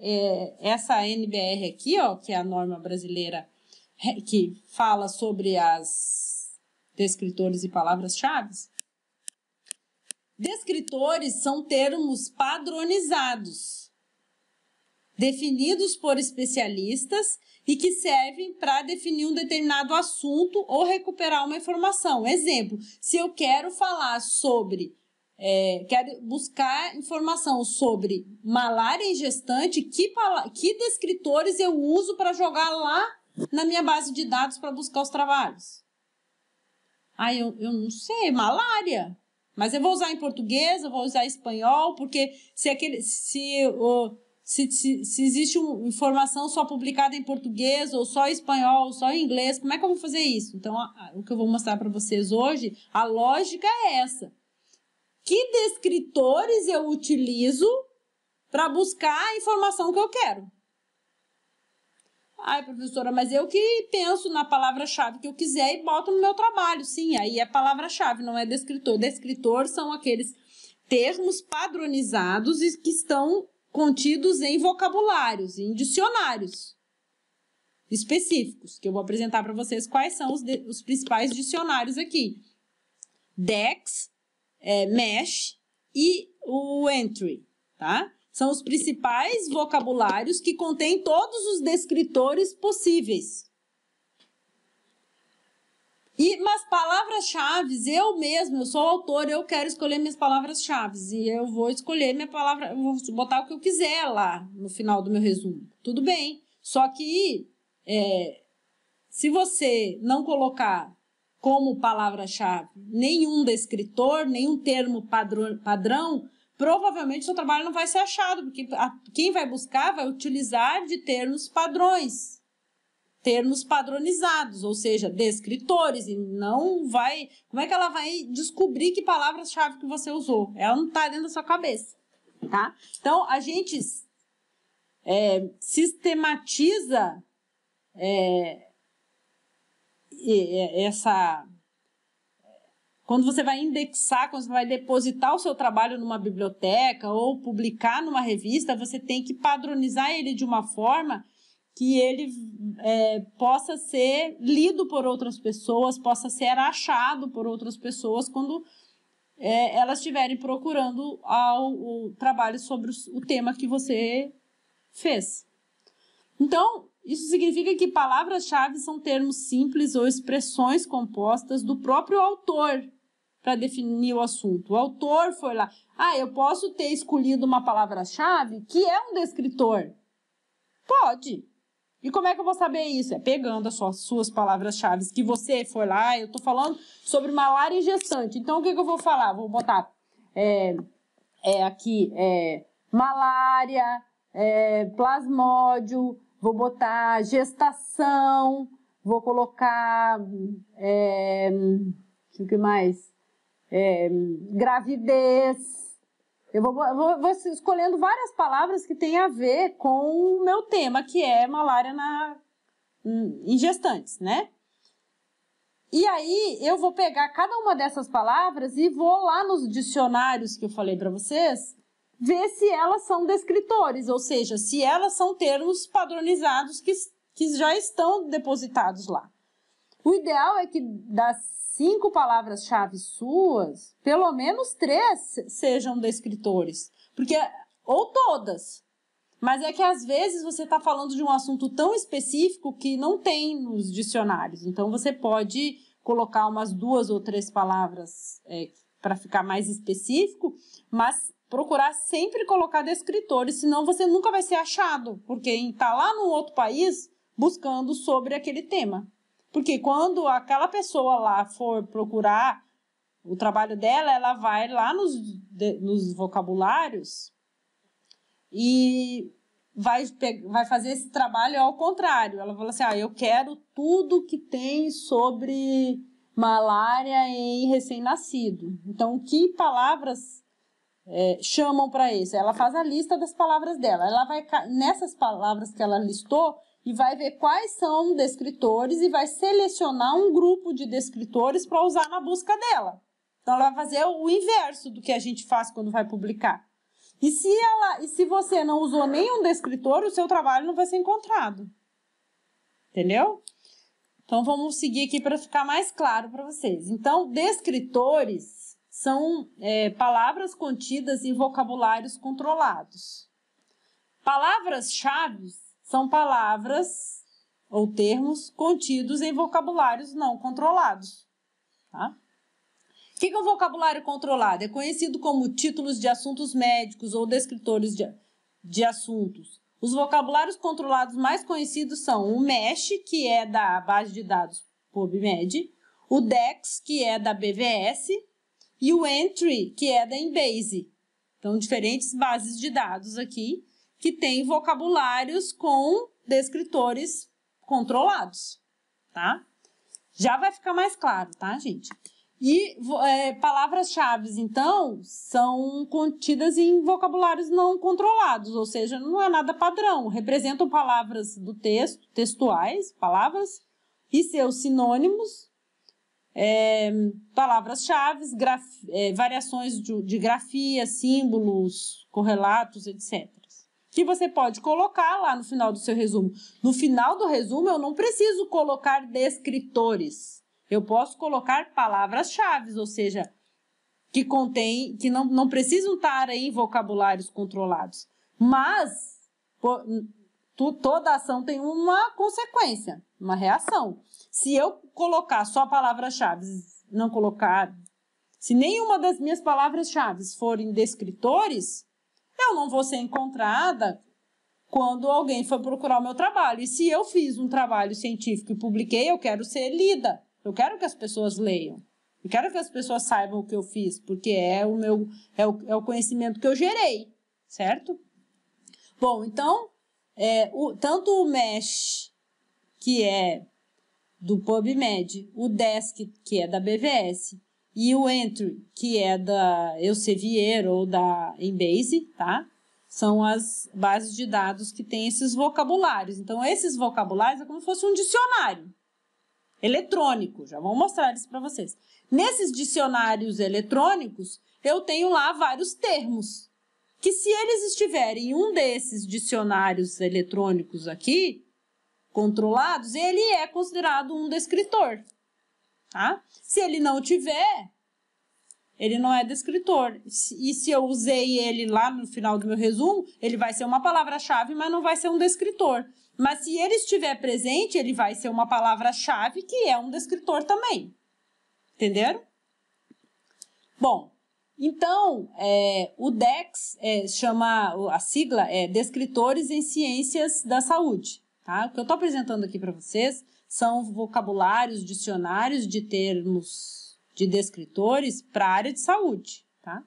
é, essa NBR aqui, ó, que é a norma brasileira é, que fala sobre as descritores e palavras-chave, Descritores são termos padronizados, definidos por especialistas e que servem para definir um determinado assunto ou recuperar uma informação. Exemplo, se eu quero falar sobre, é, quero buscar informação sobre malária em gestante, que, que descritores eu uso para jogar lá na minha base de dados para buscar os trabalhos? Ah, eu, eu não sei, malária. Mas eu vou usar em português, eu vou usar em espanhol, porque se aquele se o se, se, se existe uma informação só publicada em português ou só em espanhol, ou só em inglês, como é que eu vou fazer isso? Então, a, a, o que eu vou mostrar para vocês hoje, a lógica é essa. Que descritores eu utilizo para buscar a informação que eu quero? Ai, professora, mas eu que penso na palavra-chave que eu quiser e boto no meu trabalho. Sim, aí é palavra-chave, não é descritor. Descritor são aqueles termos padronizados e que estão contidos em vocabulários, em dicionários específicos, que eu vou apresentar para vocês quais são os, de, os, principais dicionários aqui. DEX, é, MESH e o ENTRY, tá? São os principais vocabulários que contêm todos os descritores possíveis. E, mas palavras-chave, eu mesmo, eu sou autor, eu quero escolher minhas palavras-chave. E eu vou escolher minha palavra, vou botar o que eu quiser lá no final do meu resumo. Tudo bem. Só que é, se você não colocar como palavra-chave nenhum descritor, nenhum termo padrão, padrão provavelmente seu trabalho não vai ser achado, porque quem vai buscar vai utilizar de termos padrões, termos padronizados, ou seja, descritores, e não vai. Como é que ela vai descobrir que palavras-chave que você usou? Ela não está dentro da sua cabeça, tá? Então, a gente é, sistematiza é, é essa quando você vai indexar, quando você vai depositar o seu trabalho numa biblioteca ou publicar numa revista, você tem que padronizar ele de uma forma que ele é, possa ser lido por outras pessoas, possa ser achado por outras pessoas quando é, elas estiverem procurando ao, o trabalho sobre o, o tema que você fez. Então, isso significa que palavras-chave são termos simples ou expressões compostas do próprio autor, para definir o assunto. O autor foi lá. Ah, eu posso ter escolhido uma palavra-chave que é um descritor. Pode. E como é que eu vou saber isso? É pegando as suas, suas palavras-chave que você foi lá. Eu estou falando sobre malária gestante. Então, o que, que eu vou falar? Vou botar é, é aqui é, malária, é, plasmódio, vou botar gestação, vou colocar. É, o que mais? é, gravidez. Eu vou, vou, vou, escolhendo várias palavras que têm a ver com o meu tema, que é malária na, em gestantes, né? E aí eu vou pegar cada uma dessas palavras e vou lá nos dicionários que eu falei para vocês ver se elas são descritores, ou seja, se elas são termos padronizados que, que já estão depositados lá. O ideal é que das cinco palavras-chave suas, pelo menos três sejam descritores. Porque, ou todas. Mas é que às vezes você está falando de um assunto tão específico que não tem nos dicionários. Então você pode colocar umas duas ou três palavras é, para ficar mais específico, mas procurar sempre colocar descritores, senão você nunca vai ser achado, porque está lá no outro país buscando sobre aquele tema. Porque quando aquela pessoa lá for procurar o trabalho dela, ela vai lá nos, nos vocabulários e vai, vai fazer esse trabalho ao contrário. Ela fala assim: ah, eu quero tudo que tem sobre malária em recém-nascido. Então, que palavras é, chamam para isso? Ela faz a lista das palavras dela. Ela vai nessas palavras que ela listou, e vai ver quais são descritores e vai selecionar um grupo de descritores para usar na busca dela. Então ela vai fazer o inverso do que a gente faz quando vai publicar. E se ela, e se você não usou nenhum descritor, o seu trabalho não vai ser encontrado. Entendeu? Então vamos seguir aqui para ficar mais claro para vocês. Então, descritores são é, palavras contidas em vocabulários controlados. Palavras-chave são palavras ou termos contidos em vocabulários não controlados. Tá? O que é um vocabulário controlado? É conhecido como títulos de assuntos médicos ou descritores de, de assuntos. Os vocabulários controlados mais conhecidos são o MESH, que é da base de dados PubMed, o DEX, que é da BVS, e o ENTRY, que é da Embase. Então, diferentes bases de dados aqui que tem vocabulários com descritores controlados, tá? Já vai ficar mais claro, tá, gente? E é, palavras-chave, então, são contidas em vocabulários não controlados, ou seja, não é nada padrão. Representam palavras do texto, textuais, palavras, e seus sinônimos, é, palavras-chave, graf, é, variações de, de grafia, símbolos, correlatos, etc que você pode colocar lá no final do seu resumo. No final do resumo, eu não preciso colocar descritores. Eu posso colocar palavras-chave, ou seja, que contém, que não, não precisam estar aí vocabulários controlados. Mas por, tu, toda ação tem uma consequência, uma reação. Se eu colocar só palavras-chave, não colocar. Se nenhuma das minhas palavras-chave forem descritores, eu não vou ser encontrada quando alguém for procurar o meu trabalho. E se eu fiz um trabalho científico e publiquei, eu quero ser lida. Eu quero que as pessoas leiam. Eu quero que as pessoas saibam o que eu fiz, porque é o meu é o, é o conhecimento que eu gerei, certo? Bom, então é, o, tanto o Mesh que é do PubMed, o Desk que é da BVS e o entry, que é da Elsevier ou da Embase, tá? São as bases de dados que têm esses vocabulários. Então, esses vocabulários é como se fosse um dicionário eletrônico. Já vou mostrar isso para vocês. Nesses dicionários eletrônicos, eu tenho lá vários termos. Que se eles estiverem em um desses dicionários eletrônicos aqui, controlados, ele é considerado um descritor tá? Se ele não tiver, ele não é descritor. E se eu usei ele lá no final do meu resumo, ele vai ser uma palavra-chave, mas não vai ser um descritor. Mas se ele estiver presente, ele vai ser uma palavra-chave que é um descritor também. Entenderam? Bom, então é, o DEX é, chama, a sigla é Descritores em Ciências da Saúde. Tá? O que eu estou apresentando aqui para vocês são vocabulários, dicionários de termos de descritores para a área de saúde, tá?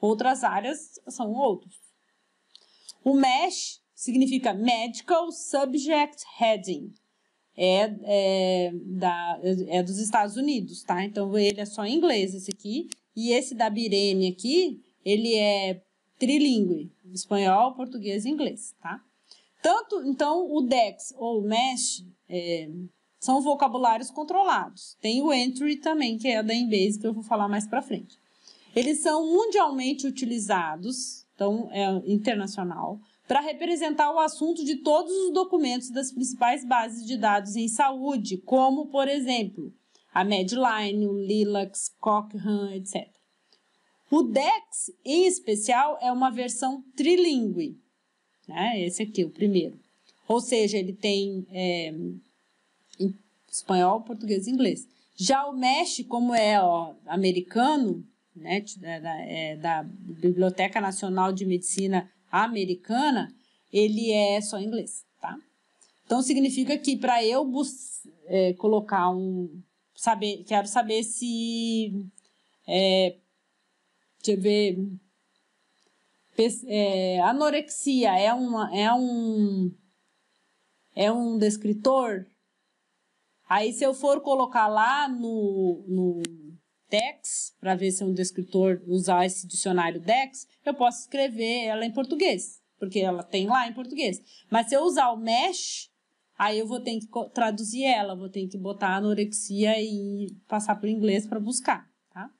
Outras áreas são outros. O MESH significa Medical Subject Heading. É, é, da, é dos Estados Unidos, tá? Então ele é só em inglês esse aqui. E esse da Birene aqui, ele é trilingue, espanhol, português e inglês, tá? Tanto, então, o DEX ou o MESH, é, são vocabulários controlados. Tem o entry também, que é da Embase, que eu vou falar mais para frente. Eles são mundialmente utilizados, então é internacional, para representar o assunto de todos os documentos das principais bases de dados em saúde, como, por exemplo, a Medline, o Lilacs, Cochrane, etc. O DEX, em especial, é uma versão trilingue. Né? Esse aqui, o primeiro. Ou seja, ele tem é, espanhol, português e inglês. Já o MESH, como é ó, americano, né, é da Biblioteca Nacional de Medicina Americana, ele é só inglês, tá? Então significa que para eu é, colocar um saber, quero saber se é, deixa eu ver é, anorexia é uma é um é um descritor Aí, se eu for colocar lá no, no DEX, para ver se um descritor usar esse dicionário DEX, eu posso escrever ela em português, porque ela tem lá em português. Mas se eu usar o MESH, aí eu vou ter que traduzir ela, vou ter que botar anorexia e passar para o inglês para buscar. Tá?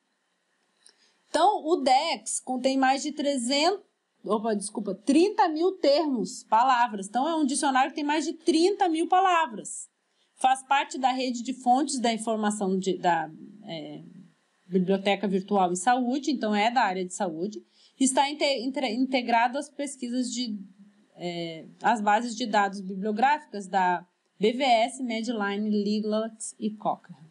Então, o DEX contém mais de 300 opa, desculpa, 30 mil termos, palavras. Então, é um dicionário que tem mais de 30 mil palavras faz parte da rede de fontes da informação de, da é, Biblioteca Virtual em Saúde, então é da área de saúde, está integrado às pesquisas de é, às bases de dados bibliográficas da BVS, Medline, Lilacs e Cochrane.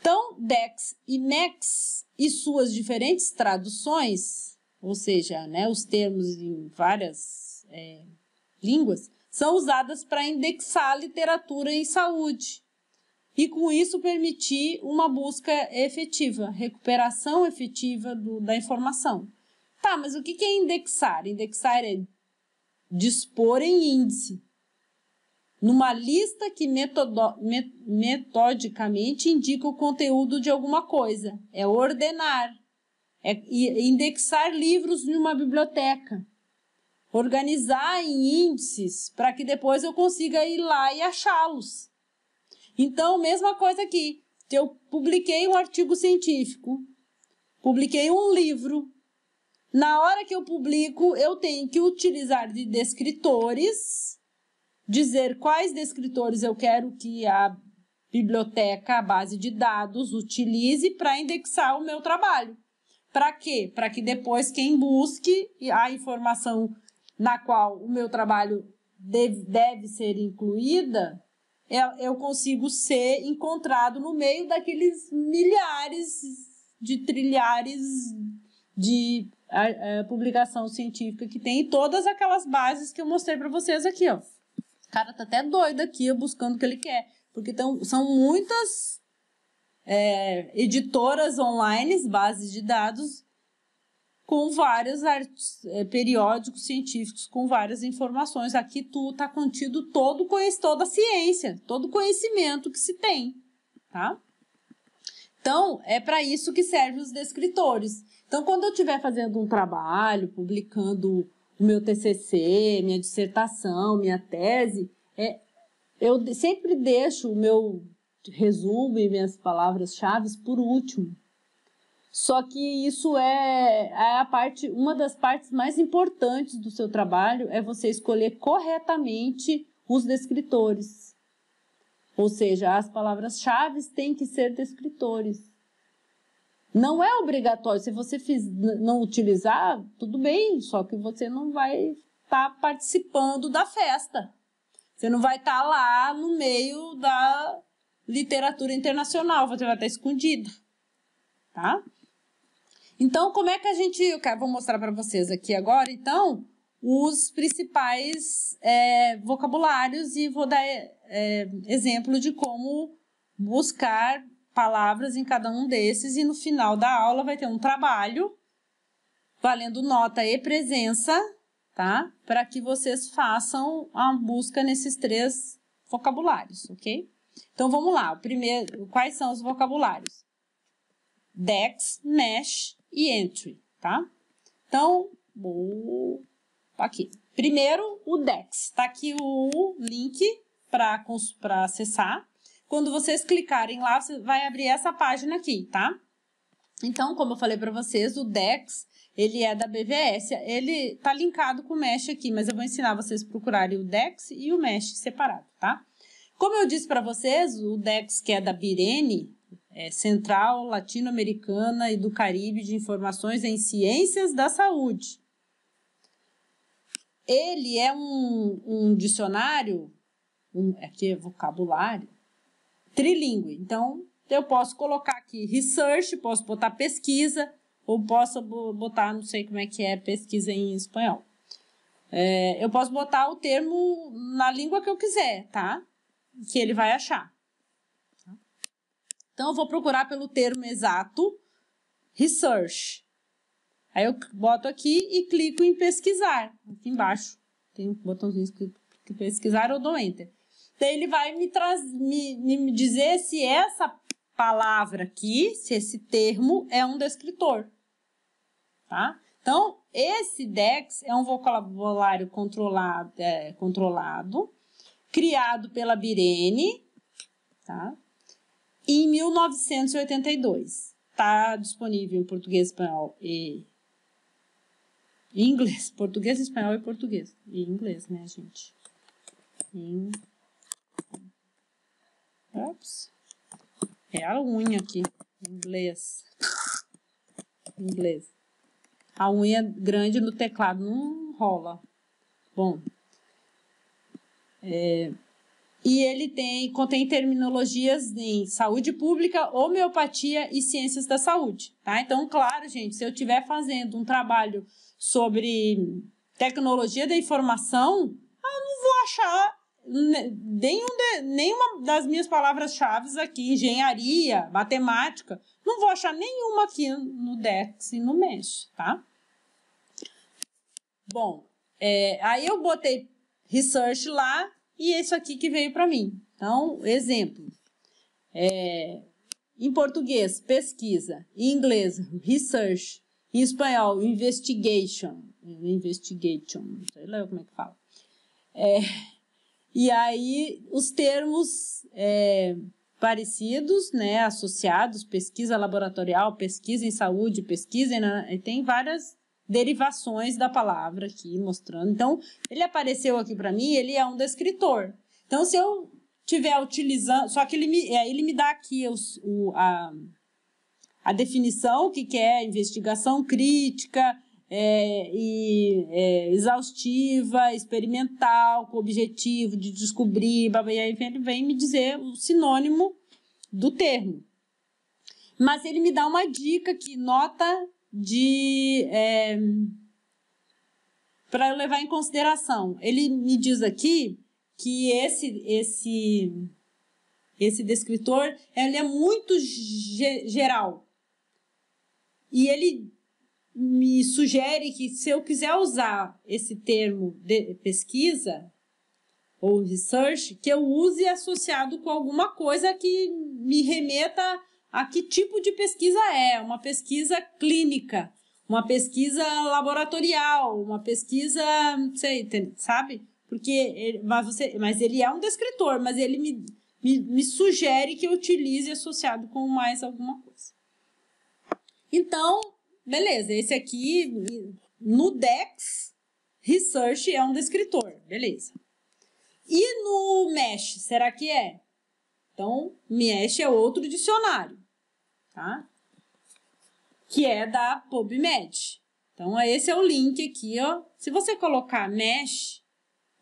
Então, DEX e MEX e suas diferentes traduções, ou seja, né, os termos em várias é, línguas, são usadas para indexar literatura em saúde e, com isso, permitir uma busca efetiva, recuperação efetiva do, da informação. Tá, mas o que é indexar? Indexar é dispor em índice, numa lista que metodo, metodicamente indica o conteúdo de alguma coisa, é ordenar, é indexar livros em uma biblioteca organizar em índices para que depois eu consiga ir lá e achá-los. Então, mesma coisa aqui. Eu publiquei um artigo científico, publiquei um livro. Na hora que eu publico, eu tenho que utilizar de descritores, dizer quais descritores eu quero que a biblioteca, a base de dados, utilize para indexar o meu trabalho. Para quê? Para que depois quem busque a informação na qual o meu trabalho deve, deve ser incluída, é, eu consigo ser encontrado no meio daqueles milhares de trilhares de a, a publicação científica que tem e todas aquelas bases que eu mostrei para vocês aqui, ó. O cara tá até doido aqui buscando o que ele quer, porque tão, são muitas é, editoras online, bases de dados com vários é, periódicos científicos, com várias informações. Aqui tu está contido todo toda a ciência, todo o conhecimento que se tem, tá? Então, é para isso que servem os descritores. Então, quando eu estiver fazendo um trabalho, publicando o meu TCC, minha dissertação, minha tese, é, eu sempre deixo o meu resumo e minhas palavras-chave por último, só que isso é, é a parte, uma das partes mais importantes do seu trabalho é você escolher corretamente os descritores. Ou seja, as palavras-chave têm que ser descritores. Não é obrigatório. Se você fiz, não utilizar, tudo bem, só que você não vai estar tá participando da festa. Você não vai estar tá lá no meio da literatura internacional, você vai estar tá escondida. Tá? Então, como é que a gente. Eu vou mostrar para vocês aqui agora, então, os principais é, vocabulários e vou dar é, exemplo de como buscar palavras em cada um desses. E no final da aula vai ter um trabalho valendo nota e presença, tá? Para que vocês façam a busca nesses três vocabulários, ok? Então vamos lá. O primeiro, quais são os vocabulários? Dex, mesh, e entry, tá? Então, o, aqui. Primeiro, o DEX. Tá aqui o link para acessar. Quando vocês clicarem lá, você vai abrir essa página aqui, tá? Então, como eu falei para vocês, o DEX, ele é da BVS. Ele tá linkado com o Mesh aqui, mas eu vou ensinar vocês a procurarem o DEX e o Mesh separado, tá? Como eu disse para vocês, o DEX que é da Birene, é, central Latino-Americana e do Caribe de Informações em Ciências da Saúde. Ele é um, um dicionário, um, aqui é vocabulário, trilingüe. Então, eu posso colocar aqui research, posso botar pesquisa, ou posso botar, não sei como é que é, pesquisa em espanhol. É, eu posso botar o termo na língua que eu quiser, tá? Que ele vai achar. Então eu vou procurar pelo termo exato, research. Aí eu boto aqui e clico em pesquisar, aqui embaixo. Tem um botãozinho escrito pesquisar, eu dou enter. Então ele vai me, traz, me, me dizer se essa palavra aqui, se esse termo é um descritor. Tá? Então, esse DEX é um vocabulário controlado, é, controlado criado pela Birene, tá? em 1982. Está disponível em português, espanhol e inglês. Português, espanhol e português. E inglês, né, gente? Ops. É a unha aqui. Inglês. Inglês. A unha grande no teclado não rola. Bom. É, e ele tem contém terminologias em saúde pública, homeopatia e ciências da saúde, tá? Então, claro, gente, se eu estiver fazendo um trabalho sobre tecnologia da informação, eu não vou achar nenhum de, nenhuma das minhas palavras-chave aqui, engenharia, matemática, não vou achar nenhuma aqui no Dex e no Mesh, tá? Bom, é, aí eu botei research lá e isso aqui que veio para mim. Então, exemplo. É, em português, pesquisa. Em inglês, research. Em espanhol, investigation. Investigation, não sei lá como é que fala. É, e aí, os termos é, parecidos, né, associados, pesquisa laboratorial, pesquisa em saúde, pesquisa, em, tem várias derivações da palavra aqui, mostrando. Então, ele apareceu aqui para mim, ele é um descritor. Então, se eu tiver utilizando, só que ele me, ele me dá aqui o, a, a definição, o que, que é investigação crítica, é, e, é, exaustiva, experimental, com o objetivo de descobrir, e aí ele vem me dizer o sinônimo do termo. Mas ele me dá uma dica que nota de. É, para eu levar em consideração. Ele me diz aqui que esse esse esse descritor ele é muito ge geral e ele me sugere que se eu quiser usar esse termo de pesquisa ou research que eu use associado com alguma coisa que me remeta a ah, que tipo de pesquisa é, uma pesquisa clínica, uma pesquisa laboratorial, uma pesquisa, não sei, sabe? Porque ele, mas, você, mas ele é um descritor, mas ele me, me, me sugere que eu utilize associado com mais alguma coisa. Então, beleza, esse aqui no DEX, research é um descritor, beleza. E no MESH, será que é? Então, MESH é outro dicionário tá? Que é da PubMed. Então, esse é o link aqui, ó. Se você colocar Mesh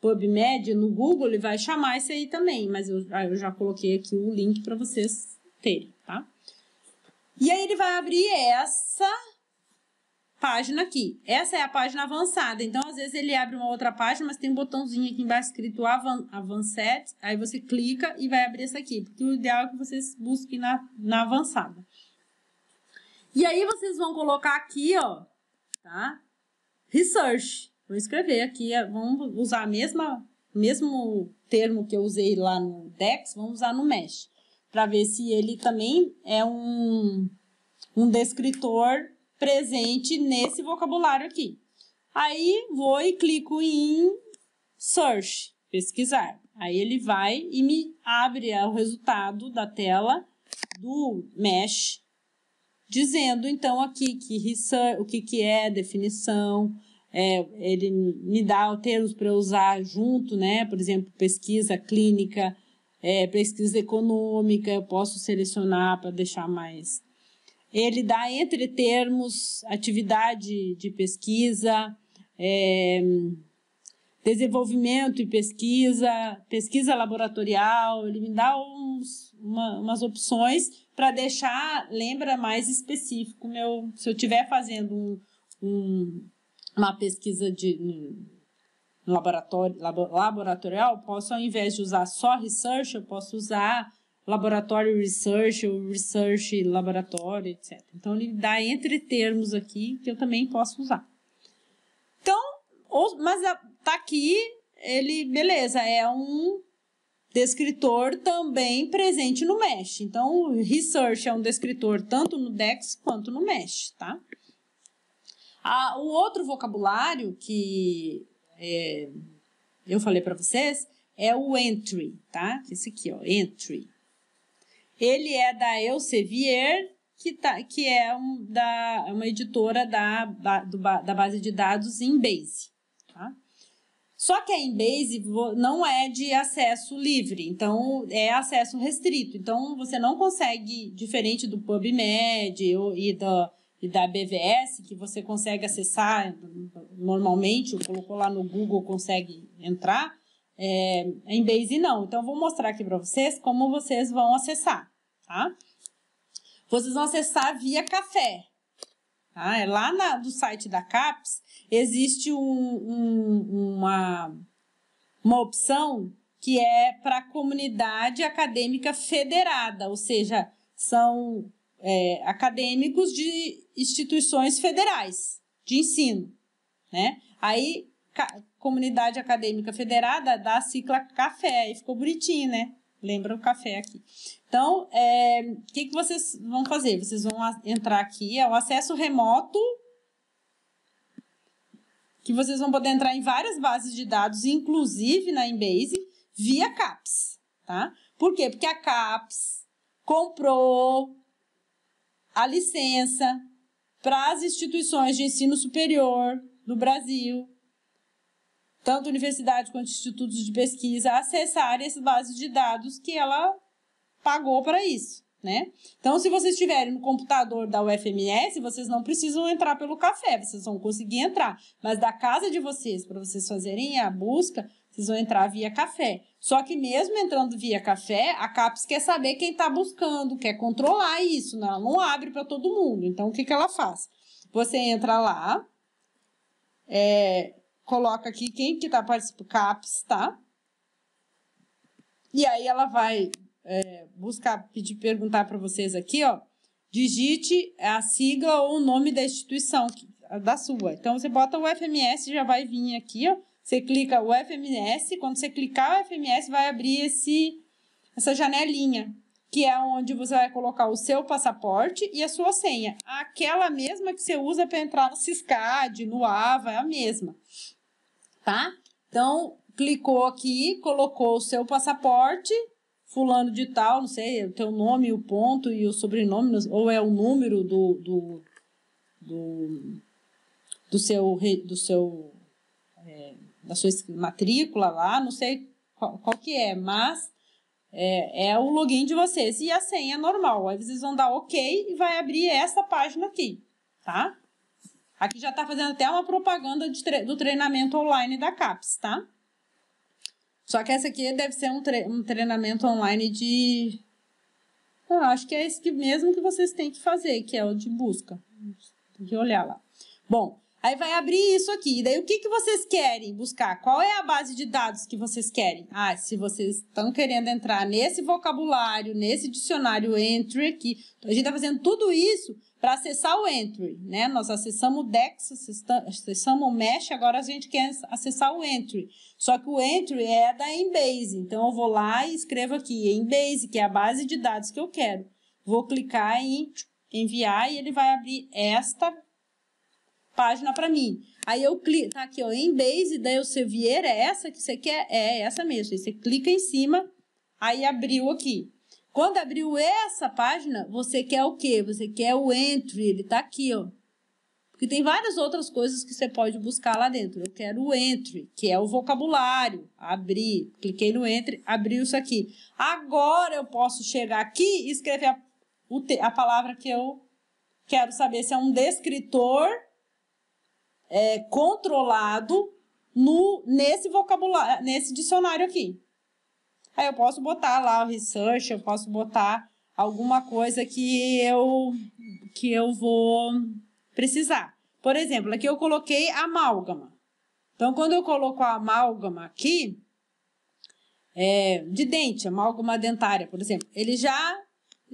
PubMed no Google, ele vai chamar esse aí também, mas eu, ah, eu já coloquei aqui o link para vocês terem, tá? E aí ele vai abrir essa página aqui. Essa é a página avançada. Então, às vezes ele abre uma outra página, mas tem um botãozinho aqui embaixo escrito Avan Avanced. Aí você clica e vai abrir essa aqui. Porque o ideal é que vocês busquem na, na avançada. E aí vocês vão colocar aqui, ó, tá? Research. Vou escrever aqui, é, vamos usar a mesma mesmo termo que eu usei lá no Dex, vamos usar no Mesh, para ver se ele também é um um descritor presente nesse vocabulário aqui. Aí vou e clico em search, pesquisar. Aí ele vai e me abre é, o resultado da tela do Mesh dizendo então aqui que research, o que, que é definição, é, ele me dá termos para usar junto, né? Por exemplo, pesquisa clínica, é, pesquisa econômica, eu posso selecionar para deixar mais. Ele dá entre termos, atividade de pesquisa, é, desenvolvimento e pesquisa, pesquisa laboratorial, ele me dá uns, uma, umas opções para deixar, lembra, mais específico. Meu, se eu estiver fazendo um, um, uma pesquisa de um laboratório, labo, laboratorial, posso, ao invés de usar só research, eu posso usar laboratório research, ou research laboratório, etc. Então, ele dá entre termos aqui que eu também posso usar. Então, ou, mas a, tá aqui, ele, beleza, é um descritor também presente no Mesh. Então, o Research é um descritor tanto no DEX quanto no Mesh, tá? Ah, o outro vocabulário que é, eu falei para vocês é o Entry, tá? Esse aqui, ó, Entry. Ele é da Elsevier, que, tá, que é um, da, é uma editora da, da, do, da base de dados em Base. Só que a Embase não é de acesso livre, então é acesso restrito. Então você não consegue, diferente do PubMed e da, e da BVS, que você consegue acessar normalmente, colocou lá no Google, consegue entrar, é, a Embase não. Então eu vou mostrar aqui para vocês como vocês vão acessar, tá? Vocês vão acessar via café, Tá? É, lá na, site da CAPES existe um, um, uma, uma opção que é para a comunidade acadêmica federada, ou seja, são é, acadêmicos de instituições federais de ensino. Né? Aí, comunidade acadêmica federada dá a CAFÉ, aí ficou bonitinho, né? Lembra o café aqui. Então, o é, que, que vocês vão fazer? Vocês vão entrar aqui, é o acesso remoto, que vocês vão poder entrar em várias bases de dados, inclusive na Embase, via CAPS, tá? Por quê? Porque a CAPS comprou a licença para as instituições de ensino superior do Brasil tanto universidade quanto institutos de pesquisa, acessarem essas bases de dados que ela pagou para isso. Né? Então, se vocês estiverem no computador da UFMS, vocês não precisam entrar pelo café, vocês vão conseguir entrar. Mas da casa de vocês, para vocês fazerem a busca, vocês vão entrar via café. Só que mesmo entrando via café, a CAPES quer saber quem está buscando, quer controlar isso, né? ela não abre para todo mundo. Então, o que, que ela faz? Você entra lá, é, coloca aqui quem que tá participando, CAPS, tá? E aí ela vai é, buscar, pedir, perguntar para vocês aqui, ó. Digite a sigla ou o nome da instituição da sua. Então, você bota o FMS, já vai vir aqui, ó. Você clica o FMS, quando você clicar o FMS, vai abrir esse, essa janelinha, que é onde você vai colocar o seu passaporte e a sua senha. Aquela mesma que você usa para entrar no Ciscad, no AVA, é a mesma tá? Então, clicou aqui, colocou o seu passaporte, fulano de tal, não sei, o teu nome, o ponto e o sobrenome, ou é o número do, do, do, do seu, do seu é, da sua matrícula lá, não sei qual, qual que é, mas é, é, o login de vocês e a senha normal. Aí vocês vão dar OK e vai abrir essa página aqui, tá? Aqui já está fazendo até uma propaganda tre do treinamento online da CAPES, tá? Só que essa aqui deve ser um, tre um treinamento online de. Eu acho que é esse que mesmo que vocês têm que fazer, que é o de busca. Tem que olhar lá. Bom, aí vai abrir isso aqui. daí o que, que vocês querem buscar? Qual é a base de dados que vocês querem? Ah, se vocês estão querendo entrar nesse vocabulário, nesse dicionário entry aqui, então, a gente está fazendo tudo isso para acessar o entry, né? Nós acessamos o DEX, acessamos o Mesh, agora a gente quer acessar o entry. Só que o entry é da Embase, então eu vou lá e escrevo aqui Embase, que é a base de dados que eu quero. Vou clicar em enviar e ele vai abrir esta página para mim. Aí eu clico, tá aqui, ó, Embase, daí o Sevier é essa que você quer? É essa mesmo. Aí você clica em cima, aí abriu aqui. Quando abriu essa página, você quer o quê? Você quer o entry, ele está aqui, ó. Porque tem várias outras coisas que você pode buscar lá dentro. Eu quero o entry, que é o vocabulário. Abrir, cliquei no entry, abriu isso aqui. Agora eu posso chegar aqui e escrever a, a palavra que eu quero saber se é um descritor é, controlado no, nesse vocabulário, nesse dicionário aqui. Aí eu posso botar lá o research, eu posso botar alguma coisa que eu que eu vou precisar. Por exemplo, aqui eu coloquei amálgama. Então, quando eu coloco a amálgama aqui, é, de dente, amálgama dentária, por exemplo, ele já.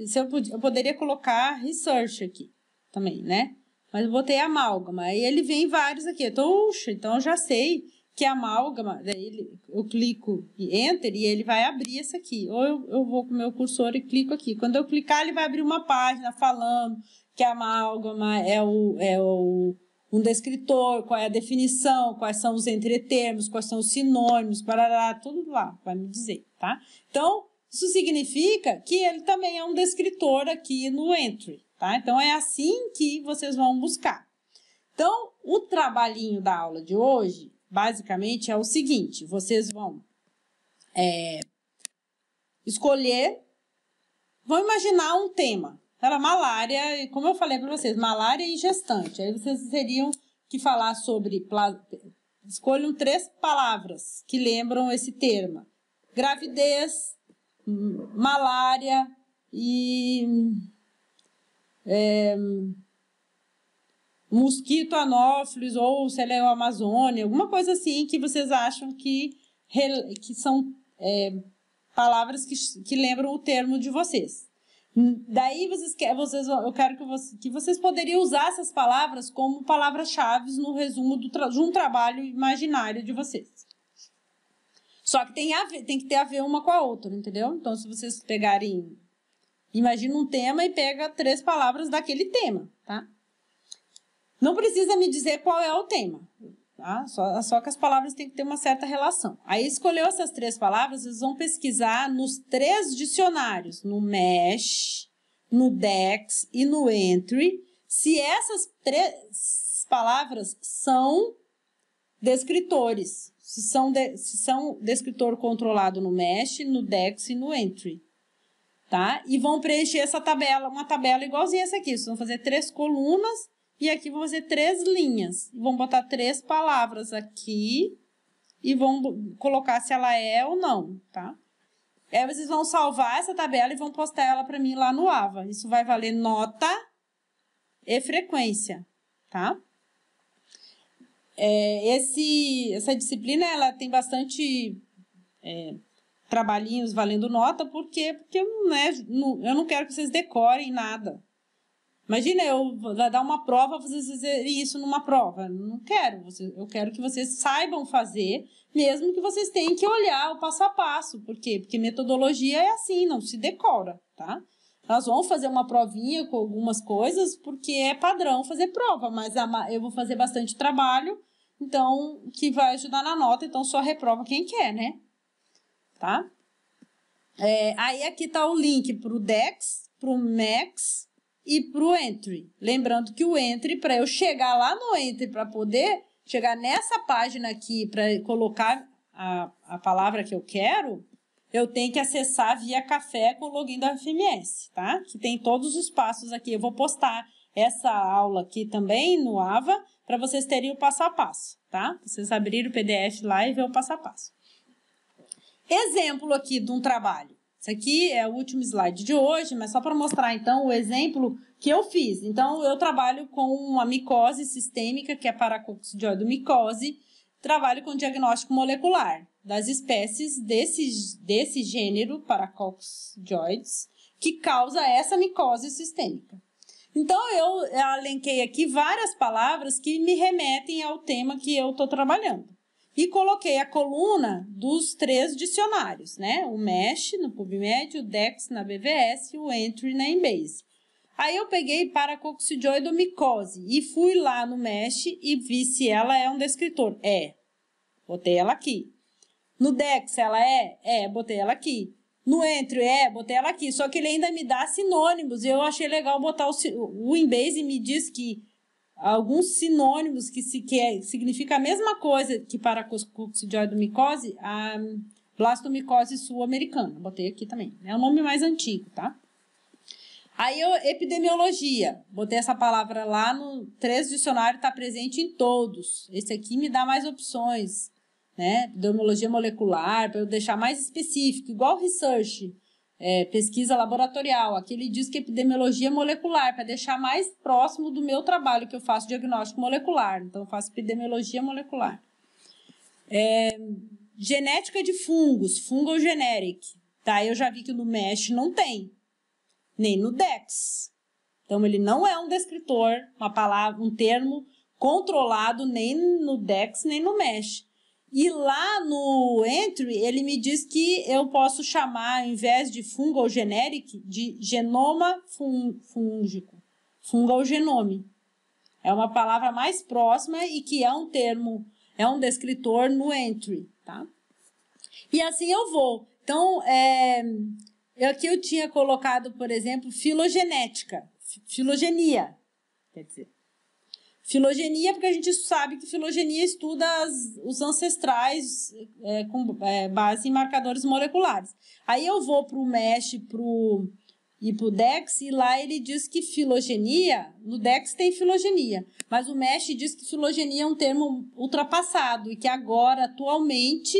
Se eu, podia, eu poderia colocar research aqui também, né? Mas eu botei amálgama. Aí ele vem vários aqui. Eu então, tô, uxa, então eu já sei que amálgama, daí ele, eu clico e enter e ele vai abrir essa aqui. Ou eu, eu vou com o meu cursor e clico aqui. Quando eu clicar, ele vai abrir uma página falando que a amálgama é o, é o um descritor, qual é a definição, quais são os entretermos, quais são os sinônimos, parará, tudo lá, vai me dizer, tá? Então, isso significa que ele também é um descritor aqui no entry, tá? Então, é assim que vocês vão buscar. Então, o trabalhinho da aula de hoje basicamente é o seguinte: vocês vão é, escolher, vão imaginar um tema. Era malária, como eu falei para vocês, malária e gestante. Aí vocês teriam que falar sobre. Escolham três palavras que lembram esse termo: gravidez, malária e. É, mosquito anófilos ou se é o Amazônia, alguma coisa assim que vocês acham que, que são é, palavras que, que lembram o termo de vocês. Hum, daí vocês, vocês eu quero que, vocês, que vocês poderiam usar essas palavras como palavras-chave no resumo do, de um trabalho imaginário de vocês. Só que tem, a ver, tem que ter a ver uma com a outra, entendeu? Então, se vocês pegarem. Imagina um tema e pega três palavras daquele tema, tá? Não precisa me dizer qual é o tema, tá? Só, só que as palavras têm que ter uma certa relação. Aí escolheu essas três palavras, vocês vão pesquisar nos três dicionários, no Mesh, no Dex e no Entry, se essas três palavras são descritores, se são, de, se são descritor controlado no Mesh, no Dex e no Entry. Tá? E vão preencher essa tabela, uma tabela igualzinha essa aqui. Vocês vão fazer três colunas e aqui vão fazer três linhas. Vão botar três palavras aqui e vão colocar se ela é ou não, tá? Aí vocês vão salvar essa tabela e vão postar ela para mim lá no AVA. Isso vai valer nota e frequência, tá? É, esse, essa disciplina ela tem bastante é, trabalhinhos valendo nota, por quê? Porque né, eu não quero que vocês decorem nada. Imagina eu dar uma prova, vocês fazerem isso numa prova. Não quero. Eu quero que vocês saibam fazer, mesmo que vocês tenham que olhar o passo a passo. Por quê? Porque metodologia é assim, não se decora, tá? Nós vamos fazer uma provinha com algumas coisas, porque é padrão fazer prova, mas eu vou fazer bastante trabalho, então, que vai ajudar na nota, então só reprova quem quer, né? Tá? É, aí aqui tá o link para o DEX, para o Max e para o entry. Lembrando que o entry, para eu chegar lá no entry, para poder chegar nessa página aqui, para colocar a, a palavra que eu quero, eu tenho que acessar via café com o login da FMS, tá? Que tem todos os passos aqui. Eu vou postar essa aula aqui também no AVA para vocês terem o passo a passo, tá? Vocês abrirem o PDF lá e ver o passo a passo. Exemplo aqui de um trabalho. Isso aqui é o último slide de hoje, mas só para mostrar então o exemplo que eu fiz. Então, eu trabalho com uma micose sistêmica, que é paracoxidioido micose, trabalho com diagnóstico molecular das espécies desse, desse gênero, paracoccidioides que causa essa micose sistêmica. Então, eu alenquei aqui várias palavras que me remetem ao tema que eu estou trabalhando e coloquei a coluna dos três dicionários, né? O Mesh no PubMed, o Dex na BVS e o Entry na Embase. Aí eu peguei paracoccidioidomicose e fui lá no Mesh e vi se ela é um descritor. É. Botei ela aqui. No Dex ela é? É, botei ela aqui. No Entry é, botei ela aqui. Só que ele ainda me dá sinônimos. E eu achei legal botar o, o Embase e me diz que alguns sinônimos que, se, que é, significa a mesma coisa que para coccidioidomicose, a blastomicose sul-americana. Botei aqui também. Né? É o nome mais antigo, tá? Aí eu, epidemiologia, botei essa palavra lá no três dicionário, está presente em todos. Esse aqui me dá mais opções, né? Epidemiologia molecular, para eu deixar mais específico, igual research é, pesquisa laboratorial, aqui ele diz que é epidemiologia molecular, para deixar mais próximo do meu trabalho, que eu faço diagnóstico molecular, então eu faço epidemiologia molecular. É, genética de fungos, fungal generic, tá? Eu já vi que no MESH não tem, nem no DEX. Então ele não é um descritor, uma palavra, um termo controlado nem no DEX, nem no MESH. E lá no entry, ele me diz que eu posso chamar, ao invés de fungal generic, de genoma fun fúngico. Fungal genome. É uma palavra mais próxima e que é um termo, é um descritor no entry, tá? E assim eu vou. Então, é, aqui eu tinha colocado, por exemplo, filogenética, filogenia, quer dizer. Filogenia, porque a gente sabe que filogenia estuda as, os ancestrais é, com é, base em marcadores moleculares. Aí eu vou para o MESH pro, e para o DEX, e lá ele diz que filogenia, no DEX tem filogenia, mas o MESH diz que filogenia é um termo ultrapassado e que agora, atualmente,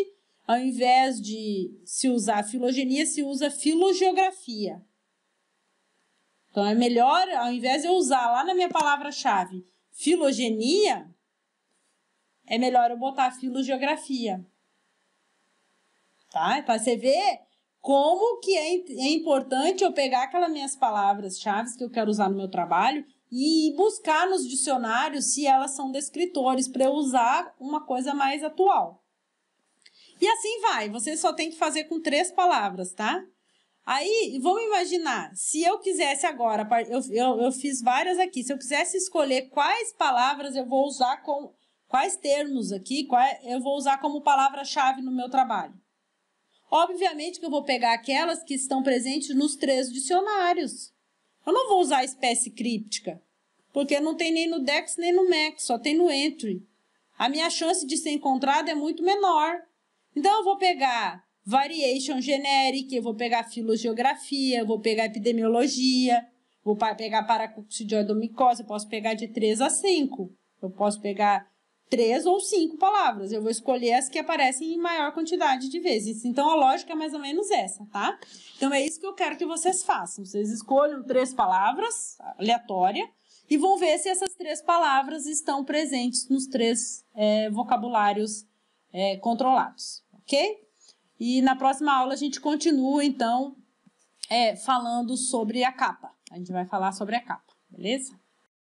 ao invés de se usar filogenia, se usa filogeografia. Então é melhor, ao invés de eu usar lá na minha palavra-chave filogenia, é melhor eu botar filogeografia. Tá? Para você ver como que é, é importante eu pegar aquelas minhas palavras-chave que eu quero usar no meu trabalho e buscar nos dicionários se elas são descritores para eu usar uma coisa mais atual. E assim vai, você só tem que fazer com três palavras, tá? Aí, vamos imaginar, se eu quisesse agora, eu, eu, eu fiz várias aqui, se eu quisesse escolher quais palavras eu vou usar com. Quais termos aqui quais, eu vou usar como palavra-chave no meu trabalho? Obviamente que eu vou pegar aquelas que estão presentes nos três dicionários. Eu não vou usar espécie críptica, porque não tem nem no Dex nem no mex só tem no Entry. A minha chance de ser encontrada é muito menor. Então eu vou pegar Variation Generic, eu vou pegar filogeografia, eu vou pegar epidemiologia, vou pegar paracuxidioidomicose, eu posso pegar de 3 a 5. Eu posso pegar três ou cinco palavras. Eu vou escolher as que aparecem em maior quantidade de vezes. Então a lógica é mais ou menos essa, tá? Então é isso que eu quero que vocês façam. Vocês escolham três palavras aleatória e vão ver se essas três palavras estão presentes nos três é, vocabulários é, controlados, ok? E na próxima aula a gente continua, então, é, falando sobre a capa. A gente vai falar sobre a capa, beleza?